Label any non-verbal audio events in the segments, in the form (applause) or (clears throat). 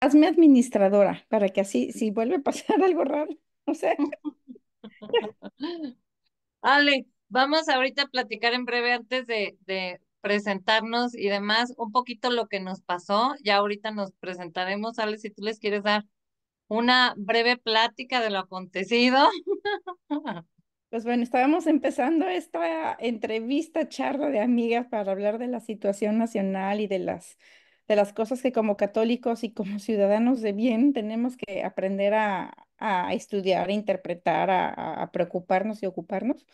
hazme administradora para que así, si vuelve a pasar (laughs) algo raro, o sea. (laughs) Ale, vamos ahorita a platicar en breve antes de, de, presentarnos y demás un poquito lo que nos pasó. Ya ahorita nos presentaremos, Ale, si tú les quieres dar una breve plática de lo acontecido. (laughs) Pues bueno, estábamos empezando esta entrevista, charla de amigas para hablar de la situación nacional y de las de las cosas que como católicos y como (laughs) ciudadanos de bien tenemos que aprender a, estudiar, a interpretar, a, preocuparnos y ocuparnos.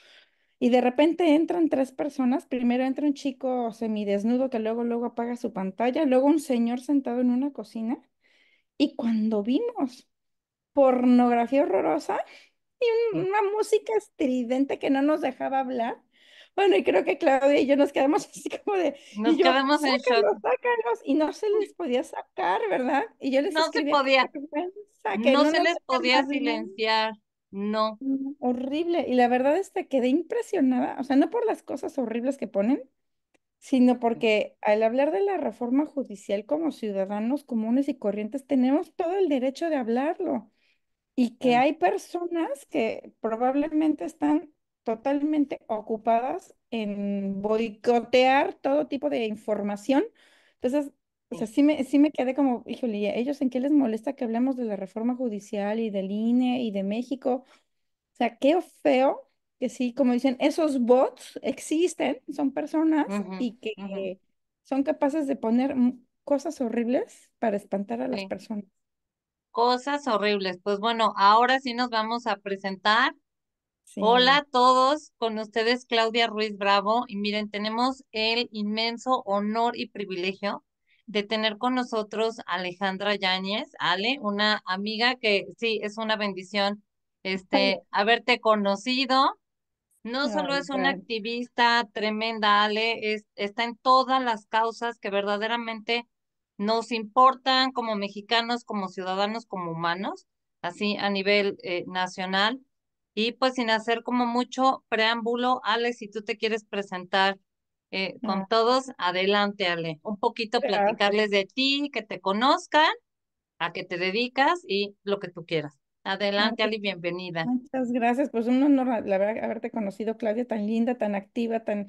Y de repente entran tres personas, primero entra un chico semidesnudo que luego, luego apaga su pantalla, luego un señor sentado en una cocina. Y cuando vimos pornografía horrorosa y mm. una música estridente que no nos dejaba hablar, bueno, y creo que Claudia y yo nos quedamos (laughs) así como de... Nos quedamos en shock. Y no se les podía sacar, ¿verdad? Y yo les No se podía. Pues, no, se les podía silenciar. No. Mm, horrible. Y la verdad es que quedé impresionada, o sea, no por las cosas horribles que ponen, sino porque al hablar de la reforma judicial como ciudadanos comunes y corrientes, tenemos todo el derecho de hablarlo. Y que hay personas que probablemente están totalmente ocupadas en boicotear todo tipo de información. Entonces, o sea, sí me, sí me quedé como, híjole, ellos en qué les molesta que hablemos de la reforma judicial y del INE y de México? O sea, qué feo que sí, como dicen, esos bots existen, son personas y que son capaces de poner cosas horribles para espantar a las personas. Cosas horribles. Pues bueno, ahora sí nos vamos a presentar Hola a todos, con ustedes Claudia Ruiz Bravo y miren, tenemos el inmenso honor y privilegio de tener con nosotros a Alejandra Yáñez, Ale, una amiga que sí, es una bendición este, (laughs) haberte conocido. No solo es una activista tremenda, Ale, es, está en todas las causas que verdaderamente nos importan como mexicanos, como ciudadanos, como humanos, así a nivel eh, nacional y pues sin hacer como mucho preámbulo, Ale, si tú te quieres presentar eh, con todos, adelante, Ale. Un poquito platicarles de ti, que te conozcan, a qué te dedicas y lo que tú quieras. Adelante, Ale, bienvenida. Muchas gracias. Pues un honor, la verdad, haberte conocido, Claudia, tan linda, tan activa, tan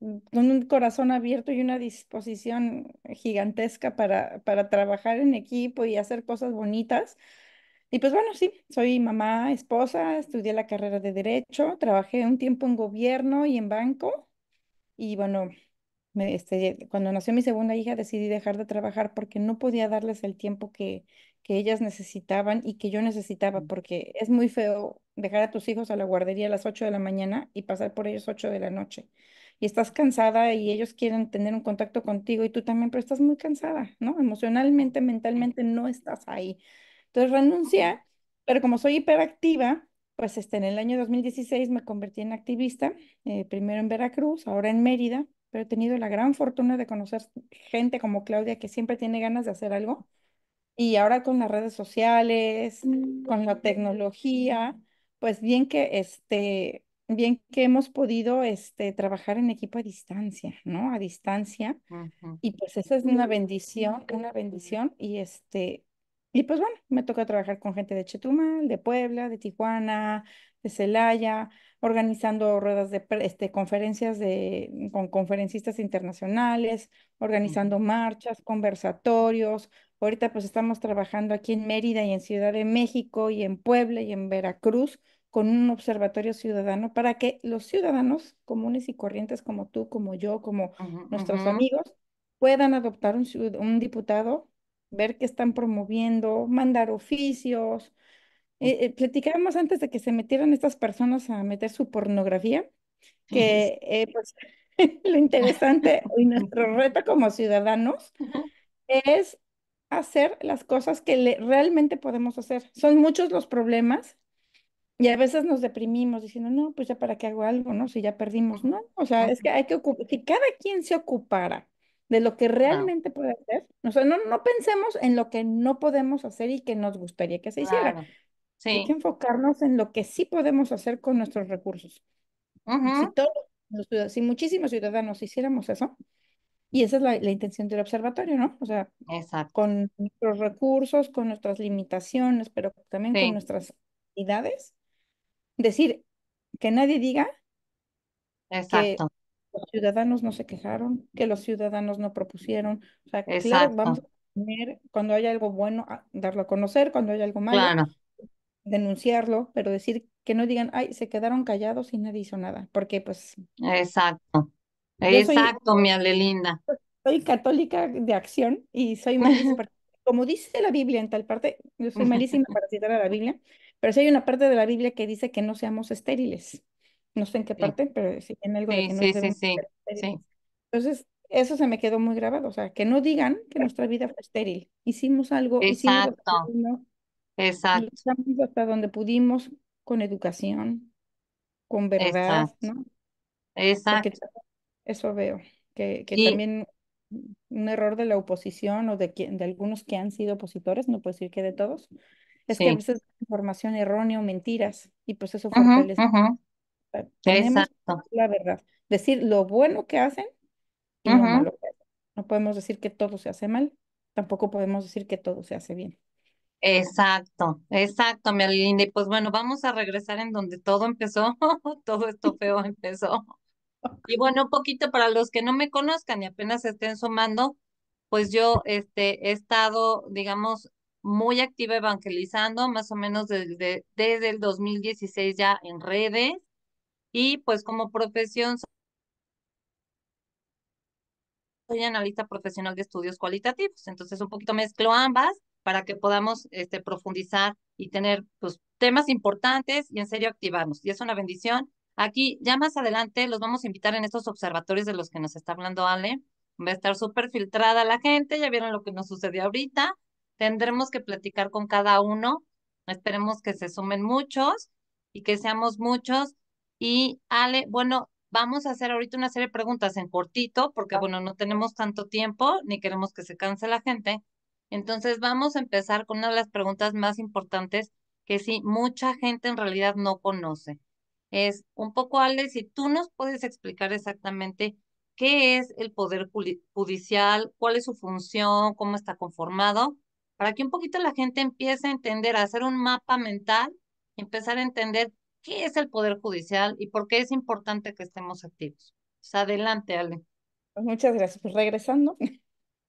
con un corazón abierto y una disposición gigantesca para, para trabajar en equipo y hacer cosas bonitas. Y pues bueno, sí, soy mamá, esposa, estudié la carrera de Derecho, trabajé un tiempo en gobierno y en banco. Y bueno, este, cuando nació mi segunda hija decidí dejar de trabajar porque no podía darles el tiempo que, que ellas necesitaban y que yo necesitaba, porque es muy feo dejar a tus hijos a la guardería a las 8 de la mañana y pasar por ellos 8 de la noche. Y estás cansada y ellos quieren tener un contacto contigo y tú también, pero estás muy cansada, ¿no? Emocionalmente, mentalmente no estás ahí. Entonces renuncié, pero como soy hiperactiva, pues este, en el año 2016 me convertí en activista, eh, primero en Veracruz, ahora en Mérida, pero he tenido la gran fortuna de conocer gente como Claudia que siempre tiene ganas de hacer algo. Y ahora con las redes sociales, con la tecnología, pues bien que este, bien que hemos podido este, trabajar en equipo a distancia, ¿no? A distancia. Y pues esa es una bendición, una bendición. Y este, y pues bueno, me toca trabajar con gente de Chetumal, de Puebla, de Tijuana, de Celaya, organizando ruedas de este, conferencias de, con conferencistas internacionales, mm. organizando marchas, conversatorios. Ahorita pues estamos trabajando aquí en Mérida y en Ciudad de México y en Puebla y en Veracruz con un observatorio ciudadano para que los ciudadanos comunes y corrientes como tú, como yo, como nuestros amigos, puedan adoptar un diputado ver qué están promoviendo, mandar oficios. Eh, eh, platicábamos antes de que se metieran estas personas a meter su pornografía, que eh, pues, (laughs) lo interesante y nuestro (laughs) reto como ciudadanos es hacer las cosas que realmente podemos hacer. Son muchos los problemas y a veces nos deprimimos diciendo, no, pues ya para qué hago algo, ¿no? Si ya perdimos, ¿no? O sea, es que hay que ocupar, si cada quien se ocupara de lo que realmente puede hacer. O sea, no, no pensemos en lo que no podemos hacer y que nos gustaría que se hiciera. Hay que enfocarnos en lo que sí podemos hacer con nuestros recursos. si, todos, si muchísimos ciudadanos hiciéramos eso, y esa es la, intención del observatorio, ¿no? O sea, con nuestros recursos, con nuestras limitaciones, pero también con nuestras habilidades. Decir, que nadie diga Exacto los ciudadanos no se quejaron, que los ciudadanos no propusieron. O sea, claro, vamos a tener, cuando haya algo bueno, darlo a conocer, cuando haya algo malo, denunciarlo, pero decir que no digan, ay, se quedaron callados y nadie hizo nada, porque pues... Exacto, exacto, mi Alelinda. Soy católica de acción y soy malísima, como dice la Biblia en tal parte, yo soy malísima para citar a la Biblia, pero sí hay una parte de la Biblia que dice que no seamos estériles no sé en qué parte, pero sí en algo que no sí, sí, Entonces, eso se me quedó muy grabado, o sea, que no digan que nuestra vida fue estéril. Hicimos algo, Exacto. hicimos algo, Exacto. hasta donde pudimos con educación, con verdad, ¿no? Exacto. eso veo, que, también un error de la oposición o de, de algunos que han sido opositores, no puedo decir que de todos, es que a veces información errónea o mentiras, y pues eso fue Exacto. la verdad. Decir lo bueno que hacen No podemos decir que todo se hace mal, tampoco podemos decir que todo se hace bien. Exacto, exacto, mi Linda. Y pues bueno, vamos a regresar en donde todo empezó, (laughs) todo esto feo empezó. Y bueno, un poquito para los que no me conozcan y apenas estén sumando, pues yo este, he estado, digamos, muy activa evangelizando, más o menos desde, desde el 2016 ya en redes. Y pues como profesión soy analista profesional de estudios cualitativos, entonces un poquito mezclo ambas para que podamos este, profundizar y tener pues, temas importantes y en serio activarnos. Y es una bendición. Aquí ya más adelante los vamos a invitar en estos observatorios de los que nos está hablando Ale. Va a estar súper filtrada la gente, ya vieron lo que nos sucedió ahorita. Tendremos que platicar con cada uno. Esperemos que se sumen muchos y que seamos muchos y Ale, bueno, vamos a hacer ahorita una serie de preguntas en cortito, porque bueno, no tenemos tanto tiempo ni queremos que se canse la gente. Entonces vamos a empezar con una de las preguntas más importantes que sí, mucha gente en realidad no conoce. Es un poco, Ale, si tú nos puedes explicar exactamente qué es el Poder Judicial, cuál es su función, cómo está conformado, para que un poquito la gente empiece a entender, a hacer un mapa mental, empezar a entender ¿Qué es el Poder Judicial y por qué es importante que estemos activos? Pues, adelante, Ale. Pues, muchas gracias. Pues regresando,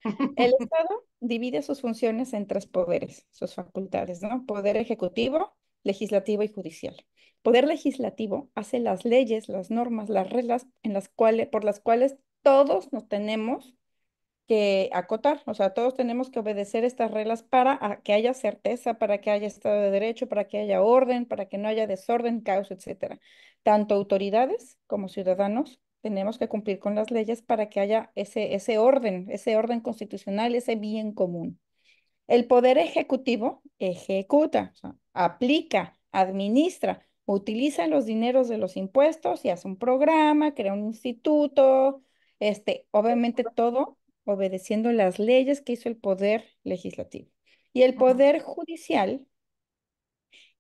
(laughs) el Estado divide sus funciones en tres poderes, sus facultades, ¿no? Poder ejecutivo, legislativo y judicial. Poder legislativo hace las leyes, las normas, las reglas en las cuales, por las cuales todos nos tenemos que acotar, o sea, todos tenemos que obedecer estas reglas para ah, que haya certeza, para que haya Estado de Derecho, para que haya orden, para que no haya desorden, caos, etcétera. Tanto autoridades como ciudadanos tenemos que cumplir con las leyes para que haya ese, ese orden, ese orden constitucional, ese bien común. El poder ejecutivo ejecuta, aplica, administra, utiliza los dineros de los impuestos y hace un programa, crea un instituto, este, obviamente todo obedeciendo las leyes que hizo el poder legislativo. Y el poder judicial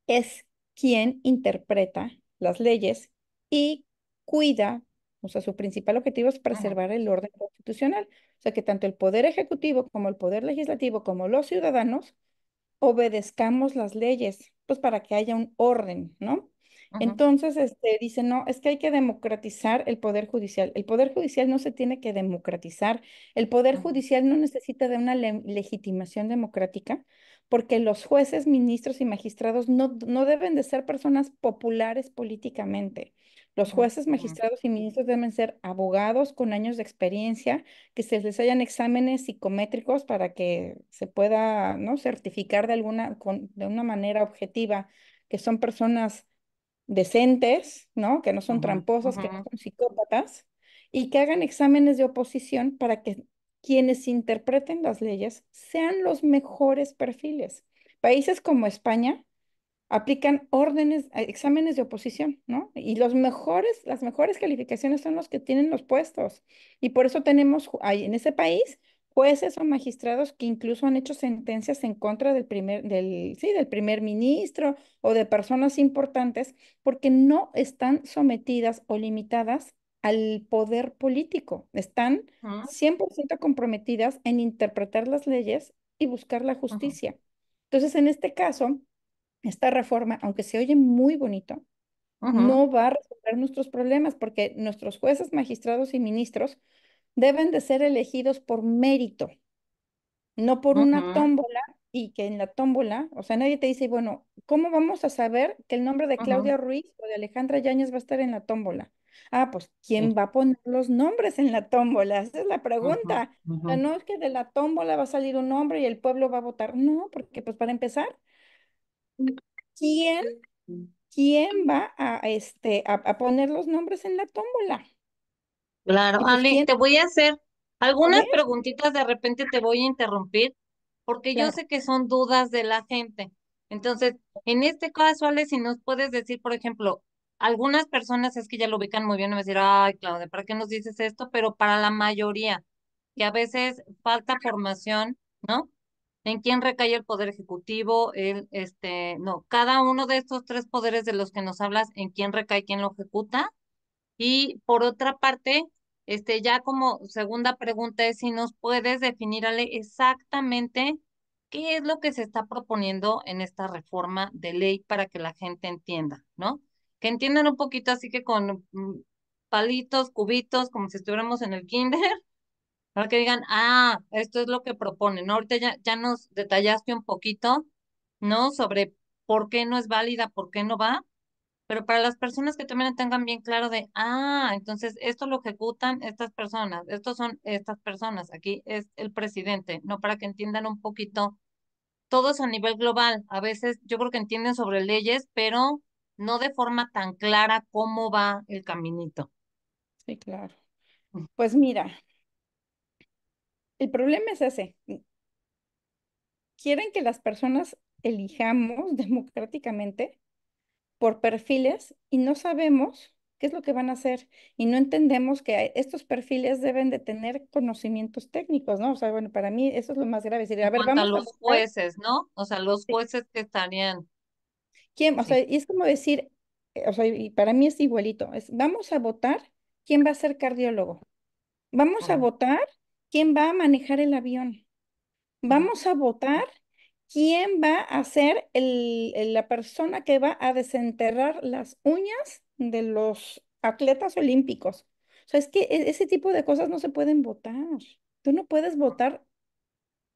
es quien interpreta las leyes y cuida, o sea, su principal objetivo es preservar el orden constitucional. O sea, que tanto el poder ejecutivo como el poder legislativo, como los ciudadanos, obedezcamos las leyes, pues para que haya un orden, ¿no? Entonces, este, dice, no, es que hay que democratizar el Poder Judicial. El Poder Judicial no se tiene que democratizar. El Poder Judicial no necesita de una legitimación democrática porque los jueces, ministros y magistrados no, deben de ser personas populares políticamente. Los jueces, magistrados y ministros deben ser abogados con años de experiencia, que se les hayan exámenes psicométricos para que se pueda ¿no? certificar de alguna de una manera objetiva que son personas decentes, ¿no? Que no son tramposos, que no son psicópatas, y que hagan exámenes de oposición para que quienes interpreten las leyes sean los mejores perfiles. Países como España aplican órdenes, eh, exámenes de oposición, ¿no? Y los mejores, las mejores calificaciones son los que tienen los puestos. Y por eso tenemos en ese país jueces o magistrados que incluso han hecho sentencias en contra del primer, del, sí, del primer ministro o de personas importantes porque no están sometidas o limitadas al poder político. Están 100% ah. comprometidas en interpretar las leyes y buscar la justicia. Entonces, en este caso, esta reforma, aunque se oye muy bonito, no va a resolver nuestros problemas porque nuestros jueces, magistrados y ministros deben de ser elegidos por mérito, no por una tómbola y que en la tómbola, o sea, nadie te dice, bueno, ¿cómo vamos a saber que el nombre de Claudia Ruiz o de Alejandra Yáñez va a estar en la tómbola? Ah, pues, ¿quién va a poner los nombres en la tómbola? Esa es la pregunta. no es que de la tómbola va a salir un nombre y el pueblo va a votar. No, porque pues para empezar, ¿quién, quién va a, este, a poner los nombres en la tómbola? Claro, pues, Ale, te voy a hacer algunas preguntitas, de repente te voy a interrumpir, porque yo sé que son dudas de la gente. Entonces, en este caso, Ale, si nos puedes decir, por ejemplo, algunas personas es que ya lo ubican muy bien y me decir, ay, Claudia, ¿para qué nos dices esto? Pero para la mayoría, que a veces falta formación, ¿no? en quién recae el poder ejecutivo, el, este, no, cada uno de estos tres poderes de los que nos hablas, en quién recae, quién lo ejecuta, y por otra parte, este, ya como segunda pregunta es si nos puedes definir, exactamente qué es lo que se está proponiendo en esta reforma de ley para que la gente entienda, ¿no? Que entiendan un poquito así que con mm, palitos, cubitos, como si estuviéramos en el kinder, para (laughs) que digan, ah, esto es lo que proponen. Ahorita ya, ya nos detallaste un poquito, ¿no? Sobre por qué no es válida, por qué no va, pero para las personas que también tengan bien claro de, ah, entonces esto lo ejecutan estas personas, estos son estas personas, aquí es el presidente, ¿no? Para que entiendan un poquito, todos a nivel global, a veces yo creo que entienden sobre leyes, pero no de forma tan clara cómo va el caminito. Sí, claro. Mm. Pues mira, el problema es ese. Quieren que las personas elijamos (laughs) democráticamente por perfiles y no sabemos qué es lo que van a hacer y no entendemos que estos perfiles deben de tener conocimientos técnicos, ¿no? O sea, bueno, para mí eso es lo más grave. Decir, a ver, vamos a los jueces, ¿no? O sea, los jueces que estarían. ¿Quién? O sea, y es como decir, eh, o sea, y para mí es igualito, es vamos a votar quién va a ser cardiólogo. Vamos a votar quién va a manejar el avión. Vamos a votar quién va a ser el, la persona que va a desenterrar las uñas de los atletas olímpicos. O sea, es que e, ese tipo de cosas no se pueden votar. Tú no puedes votar.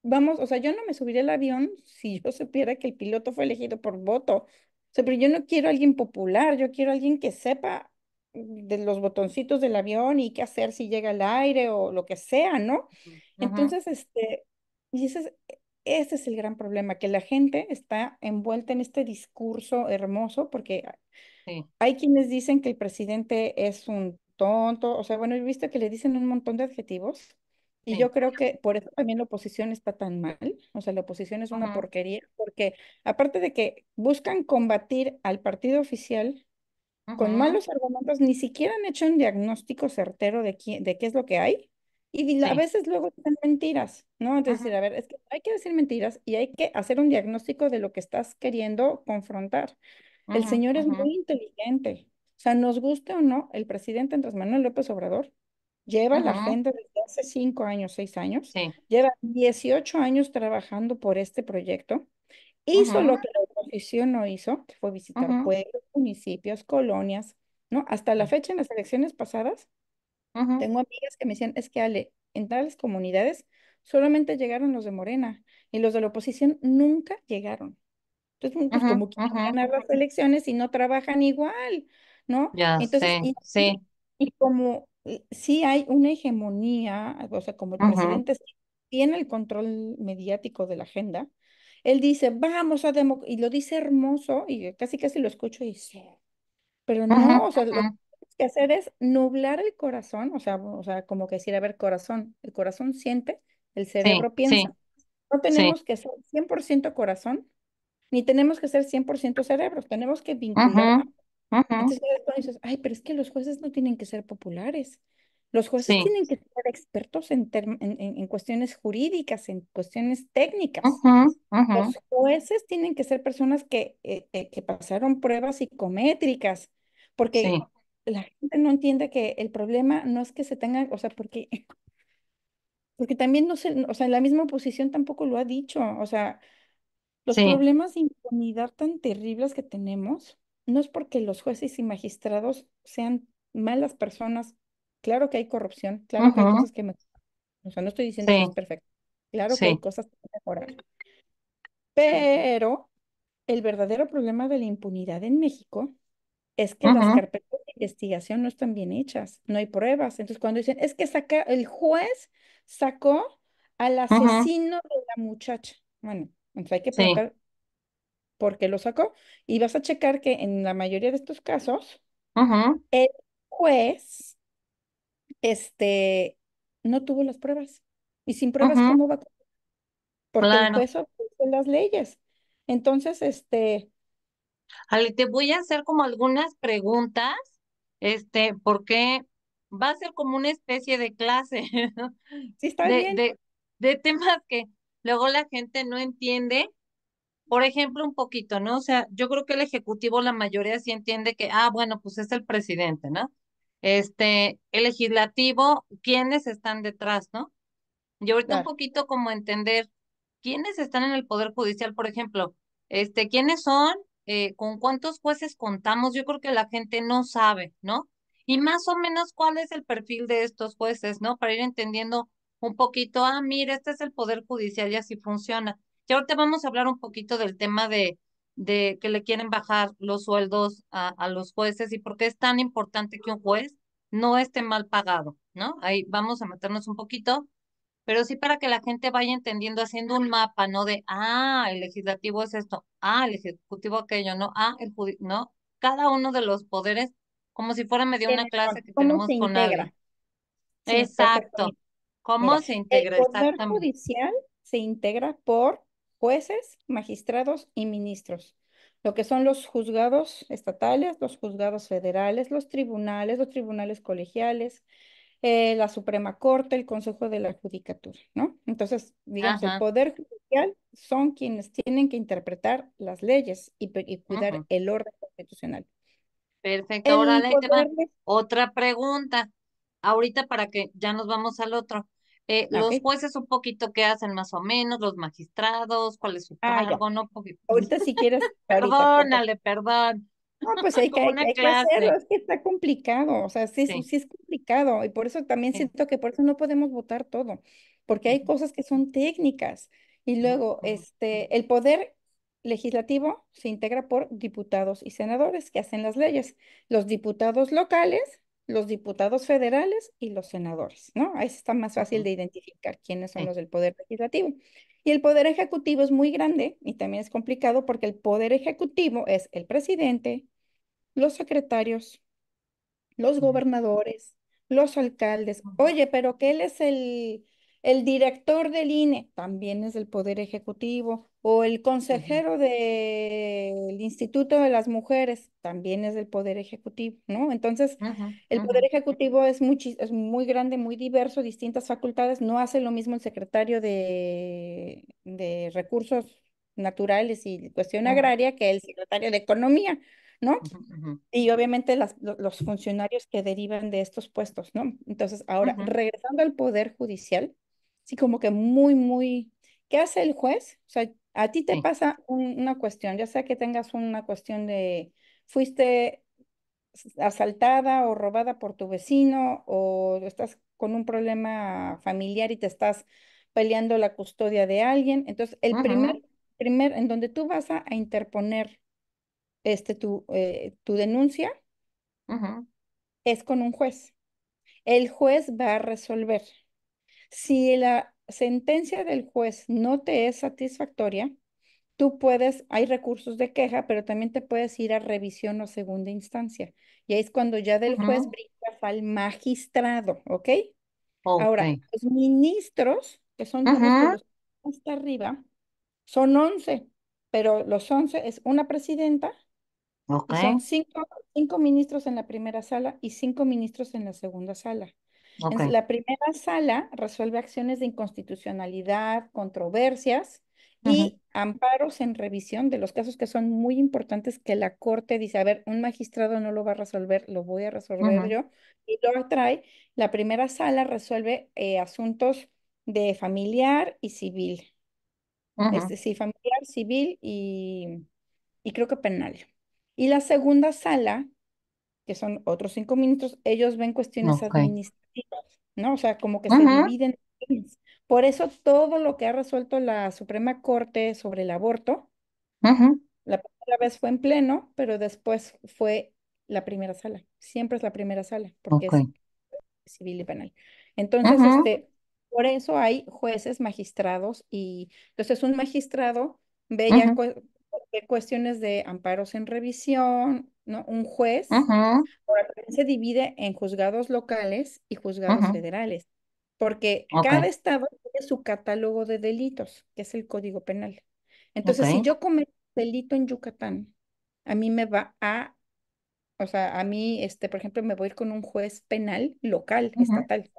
Vamos, o sea, yo no me subiré al avión (laughs) si yo supiera que el piloto fue elegido por voto. O sea, pero yo no quiero a alguien popular, yo quiero a alguien que sepa de los botoncitos del avión y qué hacer si llega el aire o lo que sea, ¿no? Entonces, este, y ese ese es el gran problema, que la gente está envuelta en este discurso hermoso, porque hay quienes dicen que el presidente es un tonto, o sea, bueno, he visto que le dicen un montón de adjetivos, y yo creo que por eso también la oposición está tan mal, o sea, la oposición es una porquería, porque aparte de que buscan combatir al partido oficial con malos argumentos, ni siquiera han hecho un diagnóstico certero de, de qué es lo que hay. Y a veces luego dicen mentiras, ¿no? Entonces, decir, a ver, es que hay que decir mentiras y hay que hacer un diagnóstico de lo que estás queriendo confrontar. El señor es muy inteligente. O sea, nos guste o no, el presidente Andrés Manuel López Obrador lleva la agenda desde hace cinco años, seis años, lleva 18 años trabajando por este proyecto. Hizo lo que la oposición no hizo, que fue visitar pueblos, municipios, colonias, ¿no? Hasta la fecha en las elecciones pasadas. Tengo amigas que me decían, es que Ale, en las comunidades solamente llegaron los de Morena y los de la oposición nunca llegaron. Entonces, pues, como quieren ganar las elecciones y no trabajan igual, ¿no? Entonces, y, sí. Y como eh, sí hay una hegemonía, o sea, como el presidente tiene el control mediático de la agenda, él dice, vamos a democracia, y lo dice hermoso, y casi casi lo escucho y dice, pero no, o sea, que hacer es nublar el corazón, o sea, o sea, como que decir, a ver, corazón, el corazón siente, el cerebro piensa. no tenemos que ser 100% corazón, ni tenemos que ser 100% cerebro, tenemos que vincular. ay, pero es que los jueces no tienen que ser populares. Los jueces tienen que ser expertos en, en, en, cuestiones jurídicas, en cuestiones técnicas. los jueces tienen que ser personas que, eh, eh, que pasaron pruebas psicométricas, porque la gente no entiende que el problema no es que se tenga, o sea, porque, (laughs) porque también no se, o sea, la misma oposición tampoco lo ha dicho, o sea, los problemas de impunidad tan terribles que tenemos no es porque los jueces y magistrados sean malas personas, claro que hay corrupción, claro que hay cosas que o sea, no estoy diciendo que es perfecto, claro que hay cosas que mejorar, pero el verdadero problema de la impunidad en México es que las carpetas investigación no están bien hechas, no hay pruebas. Entonces, cuando dicen, es que saca, el juez sacó al asesino de la muchacha. Bueno, entonces hay que preguntar por qué lo sacó. Y vas a checar que en la mayoría de estos casos, el juez este, no tuvo las pruebas. Y sin pruebas, ¿cómo va a... Porque el juez las leyes. Entonces, este... Ale, te voy a hacer como algunas preguntas este, porque va a ser como una especie de clase, (laughs) de, temas que luego la gente no entiende. Por ejemplo, un poquito, ¿no? O sea, yo creo que el Ejecutivo, la mayoría sí entiende que, ah, bueno, pues es el presidente, ¿no? Este, el legislativo, ¿quiénes están detrás, no? Y ahorita un poquito como entender quiénes están en el Poder Judicial, por ejemplo, este, quiénes son eh, con cuántos jueces contamos, yo creo que la gente no sabe, ¿no? Y más o menos cuál es el perfil de estos jueces, ¿no? Para ir entendiendo un poquito, ah, mira, este es el Poder Judicial y así funciona. Y ahorita vamos a hablar un poquito del tema de, de que le quieren bajar los sueldos a, a los jueces y por qué es tan importante que un juez no esté mal pagado, ¿no? Ahí vamos a meternos un poquito, pero sí para que la gente vaya entendiendo, haciendo un mapa, ¿no? De, ah, el legislativo es esto ah, el ejecutivo aquello, no, ah, el no, cada uno de los poderes, como si fuera medio una clase que tenemos con alguien. Exacto. ¿Cómo se integra? El poder judicial se integra por jueces, magistrados y ministros. Lo que son los juzgados estatales, los juzgados federales, los tribunales, los tribunales colegiales, eh, la Suprema Corte, el Consejo de la Judicatura, ¿no? Entonces, digamos, el Poder Judicial son quienes tienen que interpretar las leyes y, cuidar el orden constitucional. Perfecto. Ahora, otra pregunta. Ahorita para que ya nos vamos al otro. Eh, ah, los jueces un poquito qué hacen más o menos, los magistrados, cuál es su ah, cargo, no Ahorita si quieres. (laughs) Perdónale, perdón. No, pues hay, (laughs) que, hay, hacerlo, es que está complicado, o sea, sí, sí. es complicado y por eso también siento que por eso no podemos votar todo, porque hay cosas que son técnicas y luego este, el poder legislativo se integra por diputados y senadores que hacen las leyes, los diputados locales, los diputados federales y los senadores, ¿no? Ahí está más fácil de identificar quiénes son los del poder legislativo. Y el poder ejecutivo es muy grande y también es complicado porque el poder ejecutivo es el presidente, los secretarios, los gobernadores, los alcaldes. Oye, pero que él es el, el director del INE, también es del Poder Ejecutivo, o el consejero del Instituto de las Mujeres, también es del Poder Ejecutivo, ¿no? Entonces, el Poder Ejecutivo es muy, es muy grande, muy diverso, distintas facultades, no hace lo mismo el secretario de, de Recursos naturales y cuestión agraria que el secretario de Economía. ¿no? Y obviamente los funcionarios que derivan de estos puestos, ¿no? Entonces, ahora, regresando al Poder Judicial, sí, como que muy, muy, ¿qué hace el juez? O sea, a ti te pasa una cuestión, ya sea que tengas una cuestión de, fuiste asaltada o robada por tu vecino o estás con un problema familiar y te estás peleando la custodia de alguien. Entonces, el primer, primer, en donde tú vas a interponer este, tu, eh, tu denuncia es con un juez. El juez va a resolver. Si la sentencia del juez no te es satisfactoria, tú puedes, hay recursos de queja, pero también te puedes ir a revisión o segunda instancia. Y ahí es cuando ya del juez brincas al magistrado, ¿ok? Okay. Ahora, los ministros, que son que hasta arriba, son once, pero los once es una presidenta, son cinco, cinco, ministros en la primera sala y cinco ministros en la segunda sala. la primera sala resuelve acciones de inconstitucionalidad, controversias y amparos en revisión de los casos que son muy importantes que la Corte dice, a ver, un magistrado no lo va a resolver, lo voy a resolver yo y lo atrae. La primera sala resuelve eh, asuntos de familiar y civil. Este familiar, civil y, y creo que penal. Y la segunda sala, que son otros cinco minutos, ellos ven cuestiones administrativas, ¿no? O sea, como que se dividen. Por eso todo lo que ha resuelto la Suprema Corte sobre el aborto, la primera vez fue en pleno, pero después fue la primera sala. Siempre es la primera sala, porque es civil y penal. Entonces, este, por eso hay jueces, magistrados, y entonces un magistrado ve ya porque cuestiones de amparos en revisión, ¿no? Un juez, se divide en juzgados locales y juzgados federales, porque cada estado tiene su catálogo de delitos, que es el Código Penal. Entonces, si yo cometo un delito en Yucatán, a mí me va a, o sea, a mí, este, por ejemplo, me voy a ir con un juez penal local, estatal,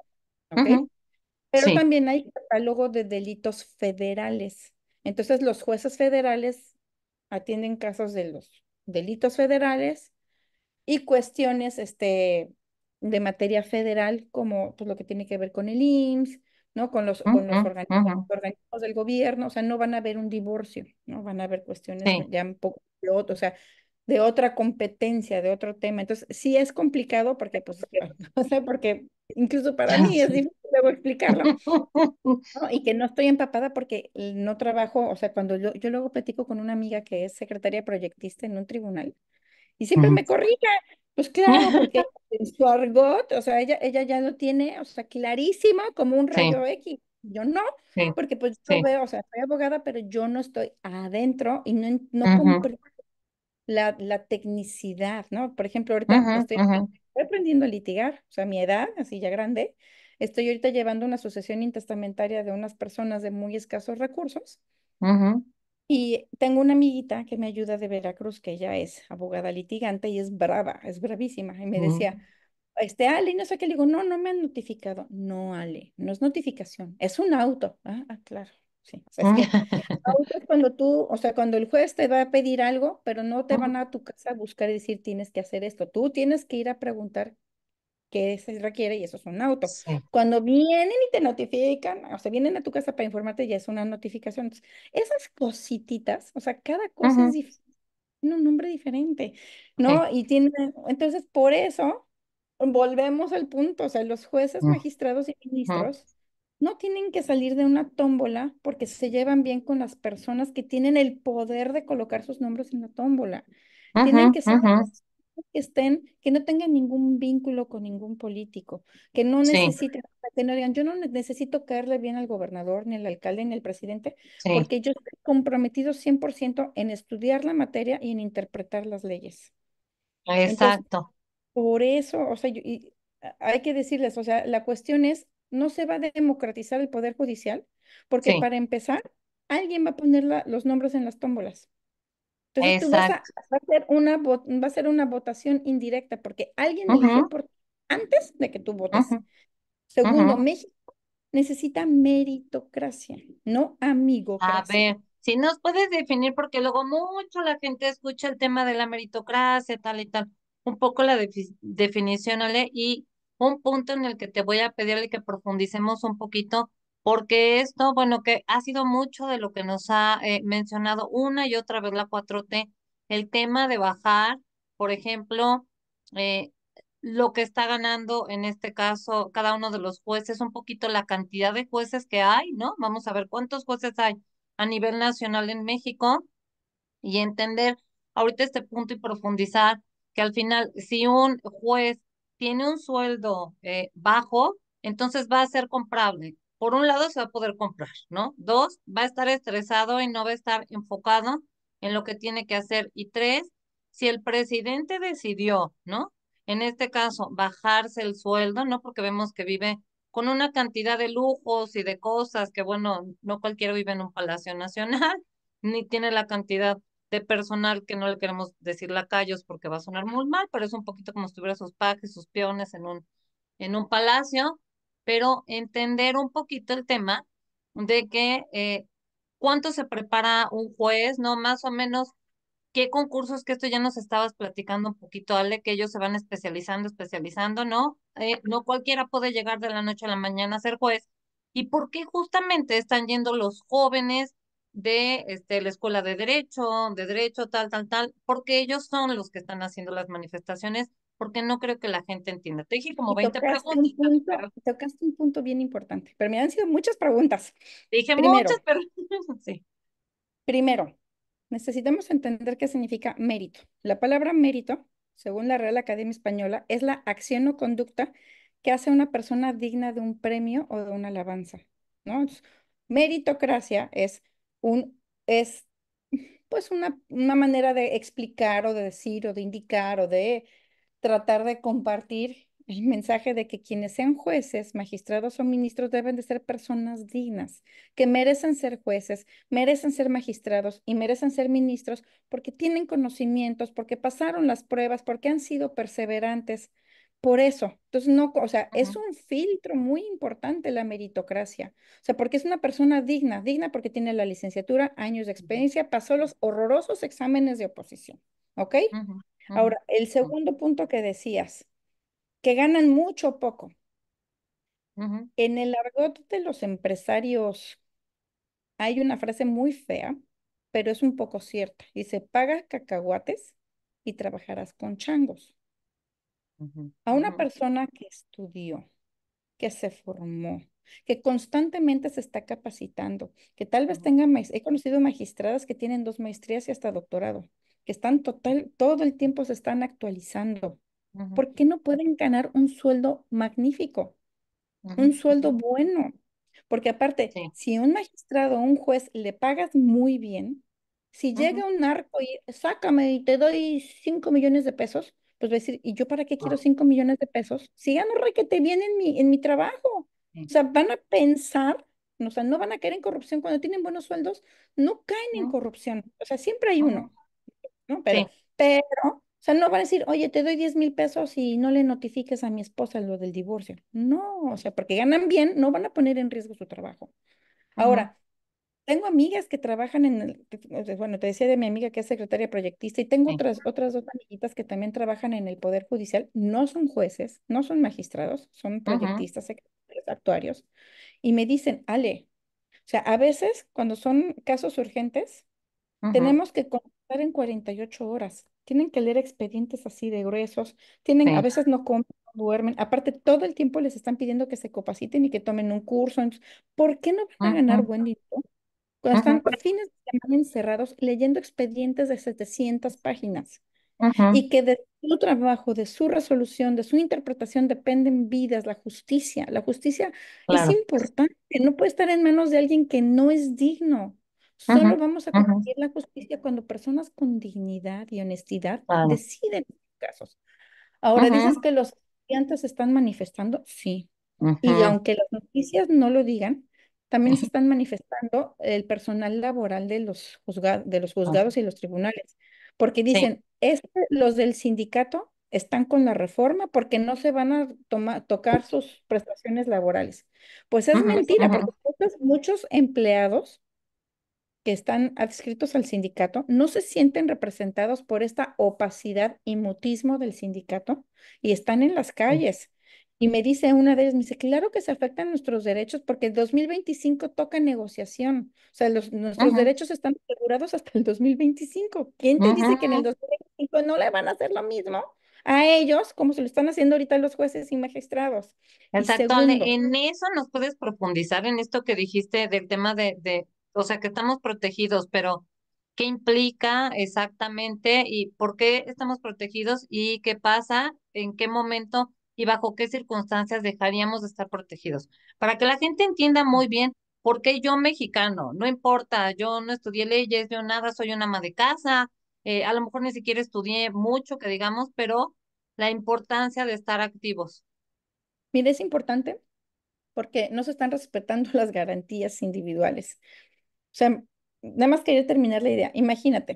Pero también hay catálogo de delitos federales. Entonces los jueces federales atienden casos de los delitos federales y cuestiones este, de materia federal, como pues, lo que tiene que ver con el IMSS, ¿no? Con los, los organismos, del gobierno, o sea, no van a haber un divorcio, ¿no? Van a haber cuestiones ya un poco de o sea, de otra competencia, de otro tema. Entonces, sí es complicado porque, pues, no (laughs) sé, porque incluso para mí es difícil luego explicarlo. (laughs) Y que no estoy empapada porque no trabajo, o sea, cuando yo, yo luego platico con una amiga que es secretaria proyectista en un tribunal y siempre me corrige, Pues claro, porque su argot, o sea, ella, ella ya lo tiene, o sea, clarísimo como un rayo X. Yo no, porque pues yo veo, o sea, soy abogada, pero yo no estoy adentro y no, no la, tecnicidad, ¿no? Por ejemplo, ahorita estoy, aprendiendo a litigar, o sea, mi edad, así ya grande, estoy ahorita llevando una sucesión intestamentaria de unas personas de muy escasos recursos. Y tengo una amiguita que me ayuda de Veracruz, que ella es abogada litigante y es brava, es bravísima. Y me mm. decía, este Ale, no sé qué, le digo, no, no me han notificado. No, Ale, no es notificación, es un auto. ah, ah claro, Sí, o sea, ah. (laughs) cuando tú, o sea, cuando el juez te va a pedir algo, pero no te van a tu casa a buscar y decir tienes que hacer esto. Tú tienes que ir a preguntar qué se requiere y eso es un auto. Cuando vienen y te notifican, o sea, vienen a tu casa para informarte, ya es una notificación. esas cosititas, o sea, cada cosa es tiene un nombre diferente, ¿no? Y tiene, entonces por eso volvemos al punto, o sea, los jueces, magistrados y ministros no tienen que salir de una tómbola porque se llevan bien con las personas que tienen el poder de colocar sus nombres en la tómbola. tienen que ser que estén, que no tengan ningún vínculo con ningún político, que no necesiten, que no yo no necesito caerle bien al gobernador, ni al alcalde, ni al presidente, porque yo estoy comprometido 100% en estudiar la materia y en interpretar las leyes. Exacto. por eso, o sea, y hay que decirles, o sea, la cuestión es no se va a democratizar el Poder Judicial, porque para empezar, alguien va a poner los nombres en las tómbolas. Entonces va, a ser una, va a ser una votación indirecta, porque alguien dice antes de que tú votes. Segundo, México necesita meritocracia, no amigo. A ver, si nos puedes definir, porque luego mucho la gente escucha el tema de la meritocracia, tal y tal. Un poco la definición, Ale, y un punto en el que te voy a pedirle que profundicemos un poquito, porque esto, bueno, que ha sido mucho de lo que nos ha eh, mencionado una y otra vez la 4T, el tema de bajar, por ejemplo, eh, lo que está ganando en este caso cada uno de los jueces, un poquito la cantidad de jueces que hay, ¿no? Vamos a ver cuántos jueces hay a nivel nacional en México y entender ahorita este punto y profundizar que al final si un juez tiene un sueldo eh, bajo, entonces va a ser comprable. Por un lado, se va a poder comprar, ¿no? Dos, va a estar estresado y no va a estar enfocado en lo que tiene que hacer. Y tres, si el presidente decidió, ¿no? En este caso, bajarse el sueldo, ¿no? Porque vemos que vive con una cantidad de lujos y de cosas que, bueno, no cualquiera vive en un palacio nacional, (laughs) ni tiene la cantidad de personal que no le queremos decir lacayos porque va a sonar muy mal, pero es un poquito como si tuviera sus pajes, sus peones en un, en un palacio, pero entender un poquito el tema de que eh, cuánto se prepara un juez, ¿no? Más o menos qué concursos, que esto ya nos estabas platicando un poquito, Ale, que ellos se van especializando, especializando, ¿no? Eh, no cualquiera puede llegar de la noche a la mañana a ser juez. ¿Y por qué justamente están yendo los jóvenes? de este, la escuela de derecho, de derecho, tal, tal, tal, porque ellos son los que están haciendo las manifestaciones, porque no creo que la gente entienda. Te dije como 20 preguntas. Tocaste un punto bien importante, pero me han sido muchas preguntas. Te dije Primero, muchas, pero (laughs) sí. Primero, necesitamos entender qué significa mérito. La palabra mérito, según la Real Academia Española, es la acción o conducta que hace a una persona digna de un premio o de una alabanza. ¿no? meritocracia es un, es pues una, una manera de explicar o de decir o de indicar o de tratar de compartir el mensaje de que quienes sean jueces, magistrados o ministros deben de ser personas dignas, que merecen ser jueces, merecen ser magistrados y merecen ser ministros porque tienen conocimientos, porque pasaron las pruebas, porque han sido perseverantes, por eso, entonces no, o sea, es un filtro muy importante la meritocracia. O sea, porque es una persona digna, digna porque tiene la licenciatura, años de experiencia, pasó los horrorosos exámenes de oposición, ¿ok? Ahora, el segundo punto que decías, que ganan mucho o poco. En el argot de los empresarios hay una frase muy fea, pero es un poco cierta. Dice, pagas cacahuates y trabajarás con changos. A una persona que estudió, que se formó, que constantemente se está capacitando, que tal vez tenga, he conocido magistradas que tienen dos maestrías y hasta doctorado, que están total, todo el tiempo se están actualizando. ¿Por qué no pueden ganar un sueldo magnífico? Un sueldo bueno. Porque aparte, si un magistrado o un juez le pagas muy bien, si llega un narco y sácame y te doy 5 millones de pesos, pues va a decir, ¿y yo para qué quiero cinco millones de pesos? Si gano requete bien en mi, en mi trabajo. O sea, van a pensar, o sea, no van a caer en corrupción. Cuando tienen buenos sueldos, no caen en corrupción. O sea, siempre hay uno, Pero, pero, o sea, no van a decir, oye, te doy 10 mil pesos y no le notifiques a mi esposa lo del divorcio. No, o sea, porque ganan bien, no van a poner en riesgo su trabajo. Ahora, tengo amigas que trabajan en, el, bueno, te decía de mi amiga que es secretaria proyectista y tengo otras, otras dos amiguitas que también trabajan en el Poder Judicial, no son jueces, no son magistrados, son proyectistas, secretarios, actuarios, y me dicen, Ale, o sea, a veces cuando son casos urgentes, tenemos que contestar en 48 horas, tienen que leer expedientes así de gruesos, tienen, a veces no comen, duermen. Aparte, todo el tiempo les están pidiendo que se capaciten y que tomen un curso. ¿por qué no van a ganar buen dinero cuando están están fines de semana encerrados leyendo expedientes de 700 páginas y que de su trabajo, de su resolución, de su interpretación dependen vidas, la justicia. La justicia es importante, no puede estar en manos de alguien que no es digno. Solo vamos a conseguir la justicia cuando personas con dignidad y honestidad deciden casos. Ahora dices que los estudiantes están manifestando, sí. Y aunque las noticias no lo digan, también se están manifestando el personal laboral de los, de los ah. juzgados y los tribunales, porque dicen, los del sindicato están con la reforma porque no se van a tocar sus prestaciones laborales. Pues es mentira, porque muchos empleados que están adscritos al sindicato no se sienten representados por esta opacidad y mutismo del sindicato y están en las calles y me dice una de ellas, me dice, claro que se afectan nuestros derechos porque el 2025 toca negociación. O sea, los, nuestros derechos están asegurados hasta el 2025. ¿Quién te dice que en el 2025 no le van a hacer lo mismo a ellos como se lo están haciendo ahorita los jueces y magistrados? Exacto. en eso nos puedes profundizar en esto que dijiste del tema de, de, o sea, que estamos protegidos, pero ¿qué implica exactamente y por qué estamos protegidos y qué pasa, en qué momento? y bajo qué circunstancias dejaríamos de estar protegidos. Para que la gente entienda muy bien por qué yo mexicano, no importa, yo no estudié leyes, yo nada, soy una ama de casa, eh, a lo mejor ni siquiera estudié mucho, que digamos, pero la importancia de estar activos. Mire, es importante porque no se están respetando (laughs) las garantías individuales. O sea, nada más quería terminar la idea. Imagínate,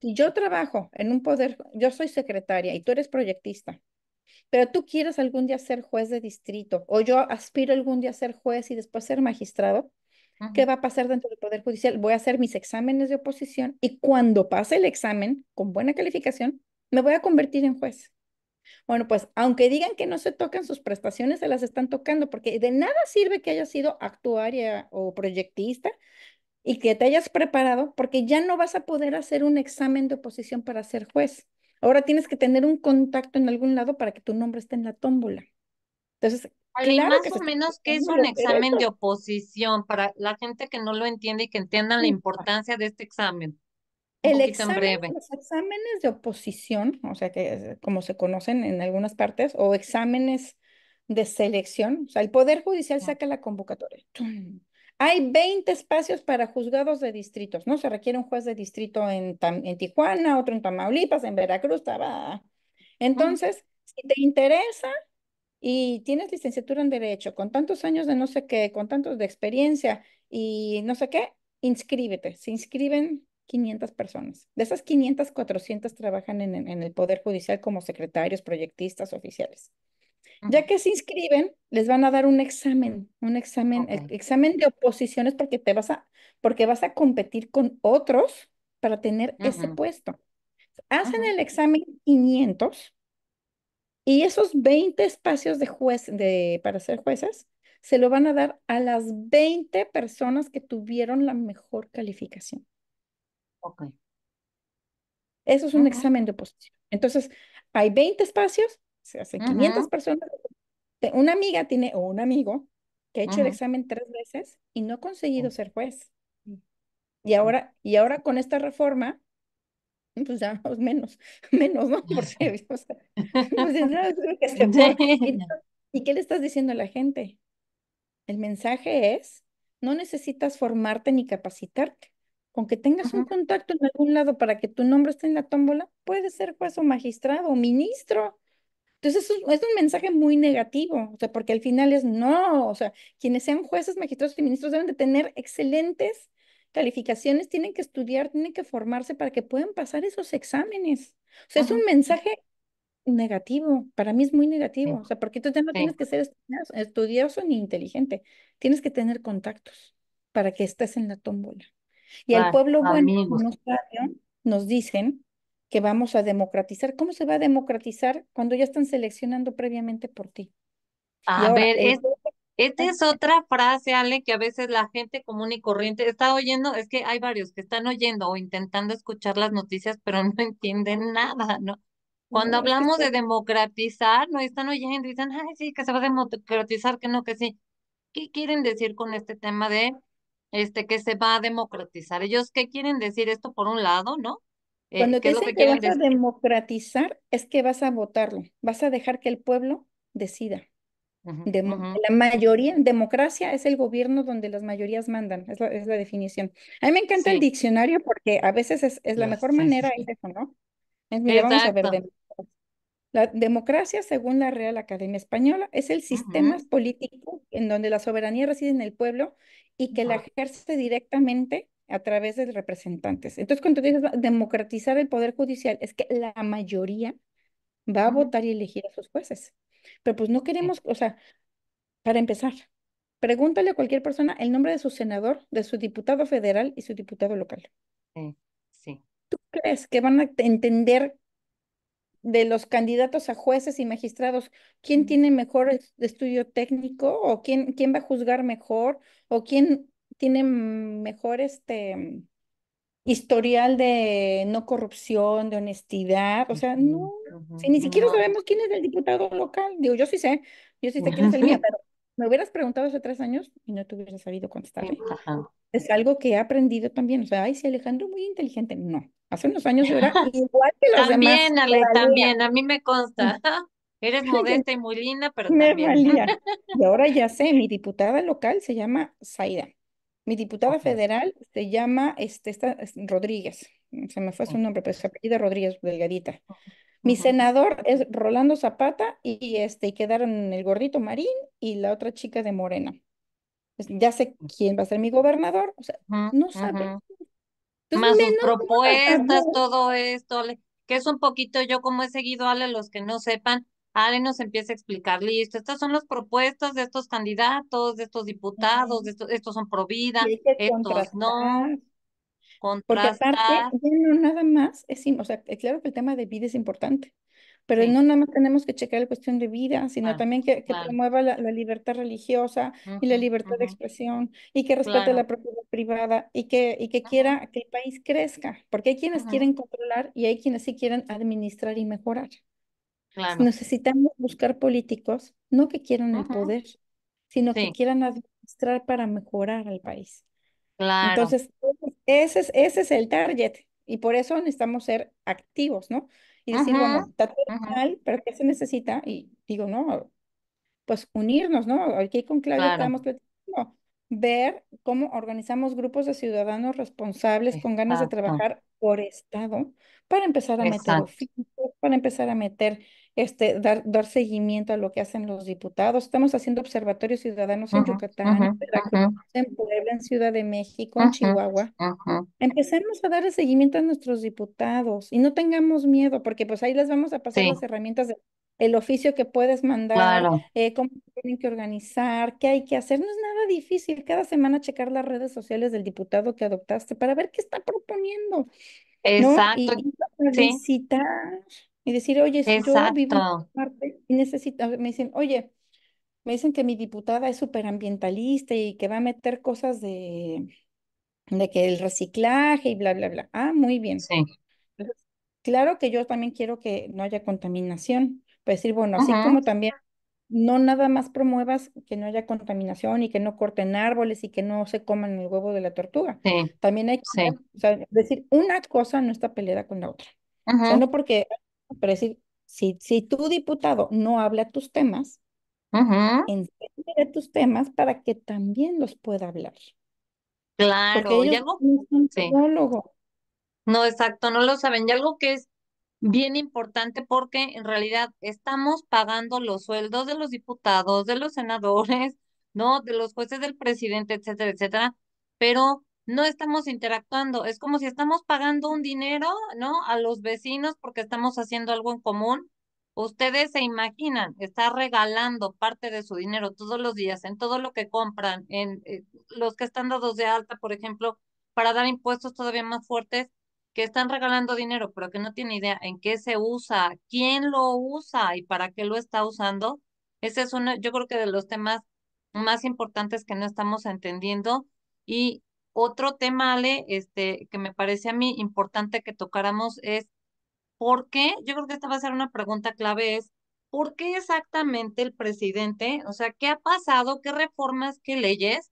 si yo trabajo en un poder, yo soy secretaria y tú eres proyectista, pero tú quieres algún día ser juez de distrito o yo aspiro algún día a ser juez y después ser magistrado, ¿qué va a pasar dentro del Poder Judicial? Voy a hacer mis exámenes de oposición y cuando pase el examen con buena calificación, me voy a convertir en juez. Bueno, pues aunque digan que no se tocan sus prestaciones, se las están tocando, porque de nada sirve que hayas sido actuaria o proyectista y que te hayas preparado, porque ya no vas a poder hacer un examen de oposición para ser juez. Ahora tienes que tener un contacto en algún lado para que tu nombre esté en la tómbola. Entonces, Ay, más o menos que es un examen de oposición para la gente que no lo entiende y que entiendan la importancia de este examen. el examen, exámenes de oposición, o sea que como se conocen en algunas partes, o exámenes de selección, o sea, el Poder Judicial saca la convocatoria. Hay 20 espacios para juzgados de distritos, ¿no? Se requiere un juez de distrito en, en Tijuana, otro en Tamaulipas, en Veracruz, Tabá. Entonces, si te interesa y tienes licenciatura en Derecho, con tantos años de no sé qué, con tantos de experiencia y no sé qué, inscríbete. Se inscriben 500 personas. De esas 500, 400 trabajan en el Poder Judicial como secretarios, proyectistas, oficiales. Ya que se inscriben, les van a dar un examen, un examen, e-, examen de oposiciones porque te vas a, porque vas a competir con otros para tener ese puesto. Hacen el examen 500 y esos 20 espacios de juez, de, para ser jueces, se lo van a dar a las 20 personas que tuvieron la mejor calificación. Ok. Eso es un examen de oposición. Entonces, hay 20 espacios, se hace 500 personas. Una amiga tiene, o un amigo, que ha hecho el examen tres veces y no ha conseguido ser juez. Y ahora, y ahora con esta reforma, pues ya (laughs) menos, menos, ¿no? ¿Y, qué le estás diciendo a la gente? El mensaje es, no necesitas formarte ni capacitarte. Con que tengas un contacto en algún lado para que tu nombre esté en la tómbola, puedes ser juez o magistrado o ministro. Entonces es un, mensaje muy negativo, o sea, porque al final es no, o sea, quienes sean jueces, magistrados y ministros deben de tener excelentes calificaciones, tienen que estudiar, tienen que formarse para que puedan pasar esos exámenes. O sea, es un mensaje negativo, para mí es muy negativo, o sea, porque tú ya no tienes que ser estudioso, ni inteligente, tienes que tener contactos para que estés en la tómbola. Y al pueblo bueno, nos dicen que vamos a democratizar. ¿Cómo se va a democratizar cuando ya están seleccionando previamente por ti? A ver, eh, esta ¿eh? es otra frase, Ale, que a veces la gente común y corriente está oyendo, es que hay varios que están oyendo o intentando escuchar las noticias, pero (laughs) no entienden nada, ¿no? Cuando hablamos de democratizar, no están oyendo y dicen, ay, sí, que se va a democratizar, que no, que sí. ¿Qué quieren decir con este tema de este que se va a democratizar? Ellos, ¿qué quieren decir esto por un lado, no? Eh, Cuando te dicen que, vas a democratizar, es que vas a votarlo, vas a dejar que el pueblo decida. La mayoría, democracia es el gobierno donde las mayorías mandan, es la, definición. A mí me encanta el diccionario porque a veces es, la mejor manera de ¿no? vamos a ver. La democracia, según la Real Academia Española, es el sistema político en donde la soberanía reside en el pueblo y que la ejerce directamente a través de representantes. Entonces, cuando dices democratizar el poder judicial, es que la mayoría va a votar y elegir a sus jueces. Pero pues no queremos, o sea, para empezar, pregúntale a cualquier persona el nombre de su senador, de su diputado federal y su diputado local. Sí. ¿Tú crees que van a entender de los candidatos a jueces y magistrados, quién tiene mejor estudio técnico o quién, quién va a juzgar mejor o quién tiene mejor este historial de no corrupción, de honestidad, o sea, no, ni siquiera sabemos quién es el diputado local, digo, yo sí sé, yo sí sé quién es el mío, (laughs) pero me hubieras preguntado hace tres años y no te hubieras sabido contestar. ¿eh? Es algo que he aprendido también, o sea, ay, sí, Alejandro muy inteligente, no, hace unos años era (laughs) igual que los también, demás. a mí me consta. (laughs) Eres modesta y muy linda, pero también. Y ahora ya sé, mi diputada local se llama Zaida. Mi diputada federal se llama este, Rodríguez, se me fue su nombre, pero se apellida Rodríguez Delgadita. Mi senador es Rolando Zapata y, este, y quedaron el gordito Marín y la otra chica de Morena. ya sé quién va a ser mi gobernador, o sea, no sabe. Más propuestas, todo esto, que es un poquito yo como he seguido, a los que no sepan, Ale nos empieza a explicar, listo, estas son las propuestas de estos candidatos, de estos diputados, estos, son pro vida, estos no. Porque aparte, no nada más, es, o sea, claro que el tema de vida es importante, pero no nada más tenemos que checar la cuestión de vida, sino también que, promueva la, libertad religiosa y la libertad de expresión y que respete la propiedad privada y que, y que quiera que el país crezca, porque hay quienes quieren controlar y hay quienes sí quieren administrar y mejorar. Necesitamos buscar políticos, no que quieran el poder, sino que quieran administrar para mejorar al país. Entonces, ese es, ese es el target y por eso necesitamos ser activos, ¿no? Y decir, bueno, está todo pero ¿qué se necesita? Y digo, no, pues unirnos, ¿no? Aquí con Claudia estamos platicando, ver cómo organizamos grupos de ciudadanos responsables con ganas de trabajar por Estado para empezar a meter para empezar a meter este, dar, dar seguimiento a lo que hacen los diputados. Estamos haciendo observatorios ciudadanos en Yucatán, en Puebla, en Ciudad de México, en Chihuahua. Empecemos a dar el seguimiento a nuestros diputados y no tengamos miedo, porque pues ahí les vamos a pasar las herramientas del oficio que puedes mandar, eh, cómo tienen que organizar, qué hay que hacer. No es nada difícil cada semana checar las redes sociales del diputado que adoptaste para ver qué está proponiendo. Exacto y decir, oye, si yo vivo y necesito, me dicen, oye, me dicen que mi diputada es súper ambientalista y que va a meter cosas de, de que el reciclaje y bla, bla, bla. Ah, muy bien. Sí. Claro que yo también quiero que no haya contaminación. Pues decir, bueno, así como también no nada más promuevas que no haya contaminación y que no corten árboles y que no se coman el huevo de la tortuga. También hay que decir, una cosa no está peleada con la otra. no porque pero decir, si, si tu diputado no habla tus temas, tus temas para que también los pueda hablar. Claro, y no, no, exacto, no lo saben. Y algo que es bien importante porque en realidad estamos pagando los sueldos de los diputados, de los senadores, ¿no? De los jueces del presidente, etcétera, etcétera, pero no estamos interactuando. Es como si estamos pagando un dinero, ¿no? A los vecinos porque estamos haciendo algo en común. Ustedes se imaginan, está regalando parte de su dinero todos los días, en todo lo que compran, en eh, los que están dados de alta, por ejemplo, para dar impuestos todavía más fuertes, que están regalando dinero, pero que no tienen idea en qué se usa, quién lo usa y para qué lo está usando. Ese es uno, yo creo que de los temas más importantes que no estamos entendiendo y otro tema, Ale, este, que me parece a mí importante que tocáramos es, ¿por qué? Yo creo que esta va a ser una pregunta clave, es, ¿por qué exactamente el presidente? O sea, ¿qué ha pasado? ¿Qué reformas, qué leyes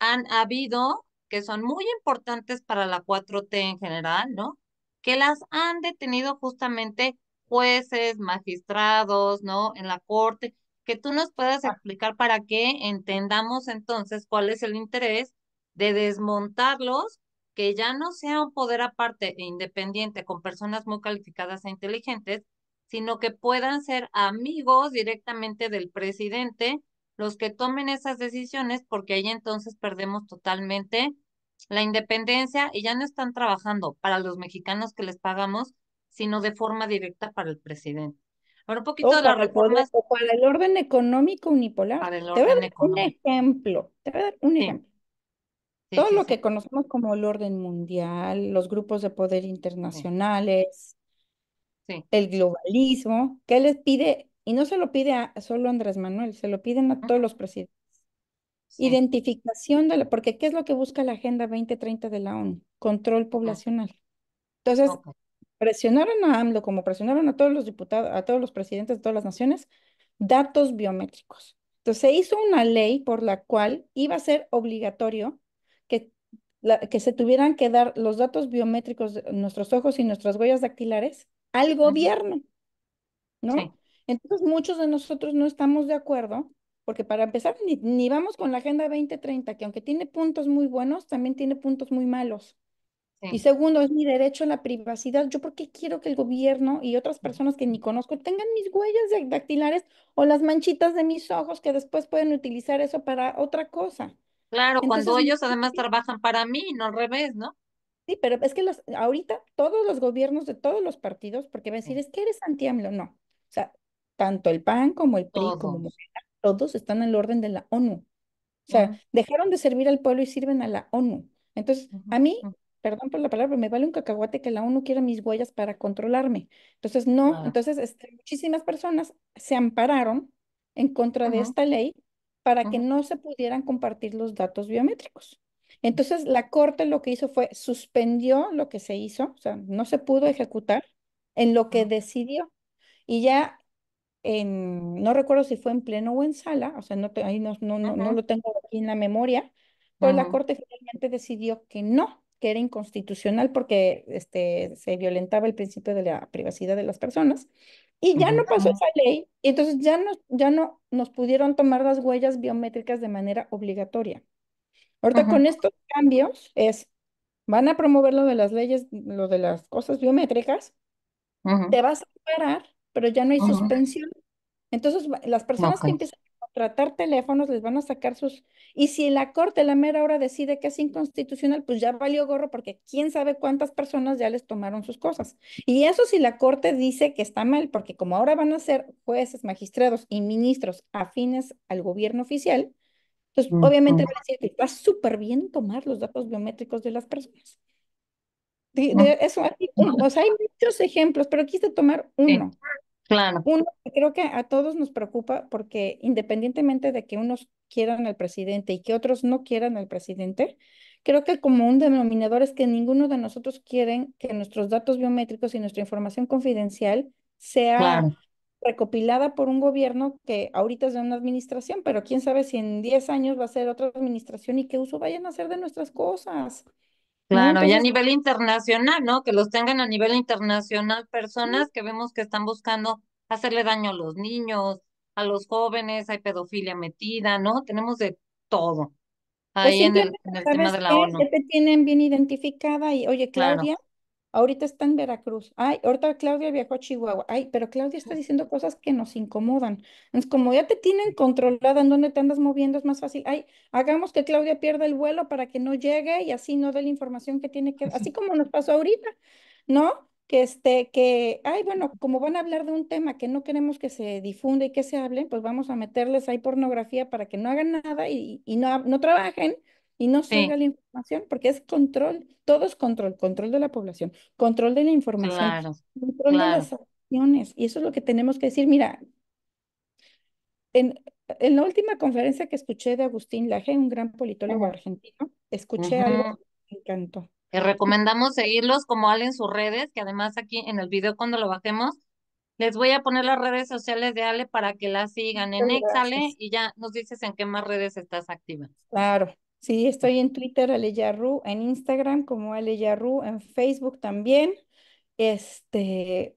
han habido que son muy importantes para la 4T en general, ¿no? Que las han detenido justamente jueces, magistrados, ¿no? En la corte, que tú nos puedas ah. explicar para que entendamos entonces cuál es el interés de desmontarlos, que ya no sea un poder aparte e independiente con personas muy calificadas e inteligentes, sino que puedan ser amigos directamente del presidente los que tomen esas decisiones, porque ahí entonces perdemos totalmente la independencia y ya no están trabajando para los mexicanos que les pagamos, sino de forma directa para el presidente. Ahora un poquito de las reformas. para el orden económico unipolar. Para el orden un ejemplo. Te voy a dar un ejemplo. Todo lo que conocemos como el orden mundial, los grupos de poder internacionales, el globalismo, que les pide, y no se lo pide a solo Andrés Manuel, se lo piden a todos los presidentes. Identificación de la, porque ¿qué es lo que busca la Agenda 2030 de la ONU? Control poblacional. Entonces, presionaron a AMLO como presionaron a todos los diputados, a todos los presidentes de todas las naciones, datos biométricos. Entonces, se hizo una ley por la cual iba a ser obligatorio que se tuvieran que dar los datos biométricos, de nuestros ojos y nuestras huellas dactilares, al gobierno, ¿no? Entonces, muchos de nosotros no estamos de acuerdo, porque para empezar, ni, ni, vamos con la Agenda 2030, que aunque tiene puntos muy buenos, también tiene puntos muy malos. Y segundo, es mi derecho a la privacidad. ¿Yo porque quiero que el gobierno y otras personas que ni conozco tengan mis huellas dactilares o las manchitas de mis ojos que después pueden utilizar eso para otra cosa? Claro, cuando ellos además trabajan para mí, no al revés, ¿no? Sí, pero es que los, ahorita todos los gobiernos de todos los partidos, porque va a decir, es que eres anti no. O sea, tanto el PAN como el PRI, todos. como todos están al orden de la ONU. O sea, dejaron de servir al pueblo y sirven a la ONU. Entonces, a mí, perdón por la palabra, me vale un cacahuate que la ONU quiera mis huellas para controlarme. Entonces, no, entonces este, muchísimas personas se ampararon en contra de esta ley para que no se pudieran compartir los datos biométricos. Mm. Entonces, la Corte lo que hizo fue suspendió lo que se hizo, o sea, no se pudo ejecutar en lo que decidió. Y ya no recuerdo si fue en pleno o en sala, o sea, no, ahí no, no, no, no, lo tengo aquí en la memoria, pues la Corte finalmente decidió que no, que era inconstitucional porque este, se violentaba el principio de la privacidad de las personas y ya no pasó esa ley, y entonces ya no, ya no nos pudieron tomar las huellas biométricas de manera obligatoria. Ahorita con estos cambios es, van a promover lo de las leyes, lo de las cosas biométricas, te vas a parar, pero ya no hay suspensión. Entonces, las personas que empiezan tratar teléfonos, les van a sacar sus... Y si la Corte la mera hora decide que es inconstitucional, pues ya valió gorro porque quién sabe cuántas personas ya les tomaron sus cosas. Y eso si la Corte dice que está mal, porque como ahora van a ser jueces, magistrados y ministros afines al gobierno oficial, pues obviamente van a decir que está súper bien tomar los datos biométricos de las personas. De, eso, hay, hay muchos ejemplos, pero quise tomar uno. Claro. Uno, creo que a todos nos preocupa porque independientemente de que unos quieran al presidente y que otros no quieran al presidente, creo que como un denominador es que ninguno de nosotros quieren que nuestros datos biométricos y nuestra información confidencial sea recopilada por un gobierno que ahorita es de una administración, pero quién sabe si en 10 años va a ser otra administración y qué uso vayan a hacer de nuestras cosas. Claro, y a nivel internacional, ¿no? Que los tengan a nivel internacional personas que vemos que están buscando hacerle daño a los niños, a los jóvenes, hay pedofilia metida, ¿no? Tenemos de todo pues ahí en, el, tema de la ONU. Te tienen bien identificada y, oye, Claudia, ahorita está en Veracruz, ay, ahorita Claudia viajó a Chihuahua, ay, pero Claudia está diciendo cosas que nos incomodan. Entonces, como ya te tienen controlada en dónde te andas moviendo, es más fácil, ay, hagamos que Claudia pierda el vuelo para que no llegue y así no dé la información que tiene que, así como nos pasó ahorita, ¿no? Que este, que, ay, bueno, como van a hablar de un tema que no queremos que se difunda y que se hable, pues vamos a meterles ahí pornografía para que no hagan nada y, y no, no trabajen y no siga la información porque es control, todo es control, control de la población, control de la información, control de las acciones. Y eso es lo que tenemos que decir. Mira, en, la última conferencia que escuché de Agustín Laje, un gran politólogo argentino, escuché algo que me encantó. Te recomendamos seguirlos como Ale en sus redes, que además aquí en el video cuando lo bajemos, les voy a poner las redes sociales de Ale para que la sigan en Exale y ya nos dices en qué más redes estás activa. Claro, Sí, estoy en Twitter, Aleyarru, en Instagram como Aleyarru, en Facebook también. Este,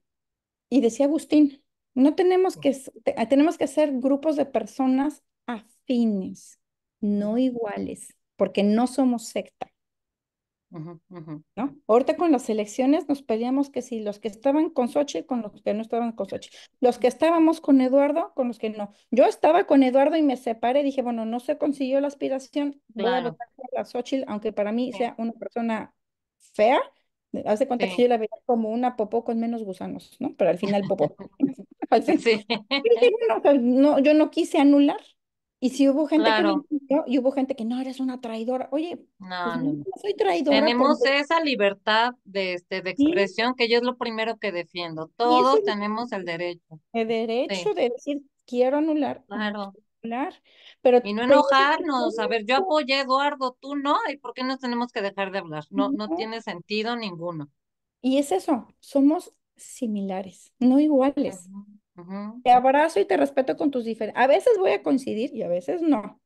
y decía Agustín, no tenemos que, ah, tenemos que hacer grupos de personas afines, no iguales, porque no somos secta. ¿no? Ahorita con las elecciones nos pedíamos que si los que estaban con Sochi, con los que no estaban con Sochi, los que estábamos con Eduardo, con los que no. Yo estaba con Eduardo y me separé, dije, bueno, no se consiguió la aspiración, voy a la Sochi, aunque para mí sea una persona fea, hace cuenta que yo la veía como una popó con menos gusanos, ¿no? Pero al final popó. (laughs) (laughs) no, yo no quise anular y si hubo gente que y hubo gente que no eres una traidora, oye, pues no, no, soy traidora. Tenemos esa libertad de, este, de expresión que yo es lo primero que defiendo. Todos tenemos el derecho. El derecho de decir quiero anular. pero, y no enojarnos, a ver, yo apoyé a Eduardo, tú no, ¿y por qué no tenemos que dejar de hablar? No, no, tiene sentido ninguno. Y es eso, somos similares, no iguales. Te abrazo y te respeto con tus diferencias. A veces voy a coincidir y a veces no,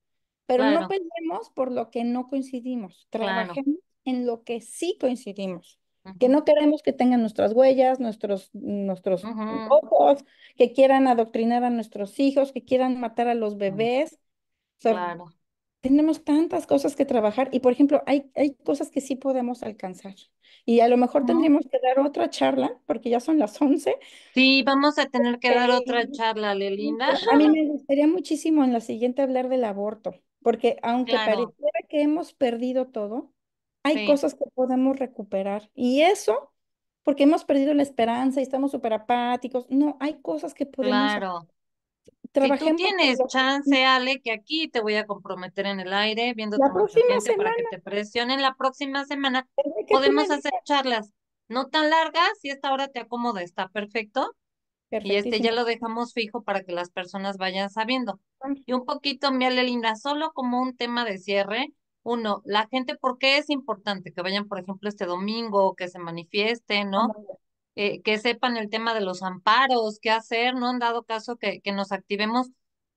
pero no peleemos por lo que no coincidimos. Trabajemos en lo que sí coincidimos. Que no queremos que tengan nuestras huellas, nuestros, nuestros ojos, que quieran adoctrinar a nuestros hijos, que quieran matar a los bebés. claro tenemos tantas cosas que trabajar y, por ejemplo, hay, hay cosas que sí podemos alcanzar. Y a lo mejor tendríamos que dar otra charla, porque ya son las 11. Sí, vamos a tener que dar otra charla, Lelinda. A mí me gustaría muchísimo en la siguiente hablar del aborto, porque aunque pareciera que hemos perdido todo, hay cosas que podemos recuperar. Y eso, porque hemos perdido la esperanza y estamos súper apáticos. No, hay cosas que podemos claro si tú tienes chance, Ale, que aquí te voy a comprometer en el aire, viendo la próxima gente para que te presionen la próxima semana. Podemos hacer charlas, no tan largas, y esta hora te acomoda, está perfecto. Y este ya lo dejamos fijo para que las personas vayan sabiendo. Y un poquito, mi Ale solo como un tema de cierre. Uno, la gente, ¿por qué es importante que vayan, por ejemplo, este domingo, que se manifieste, ¿no? Eh, que sepan el tema de los amparos, qué hacer, no han dado caso que, que nos activemos,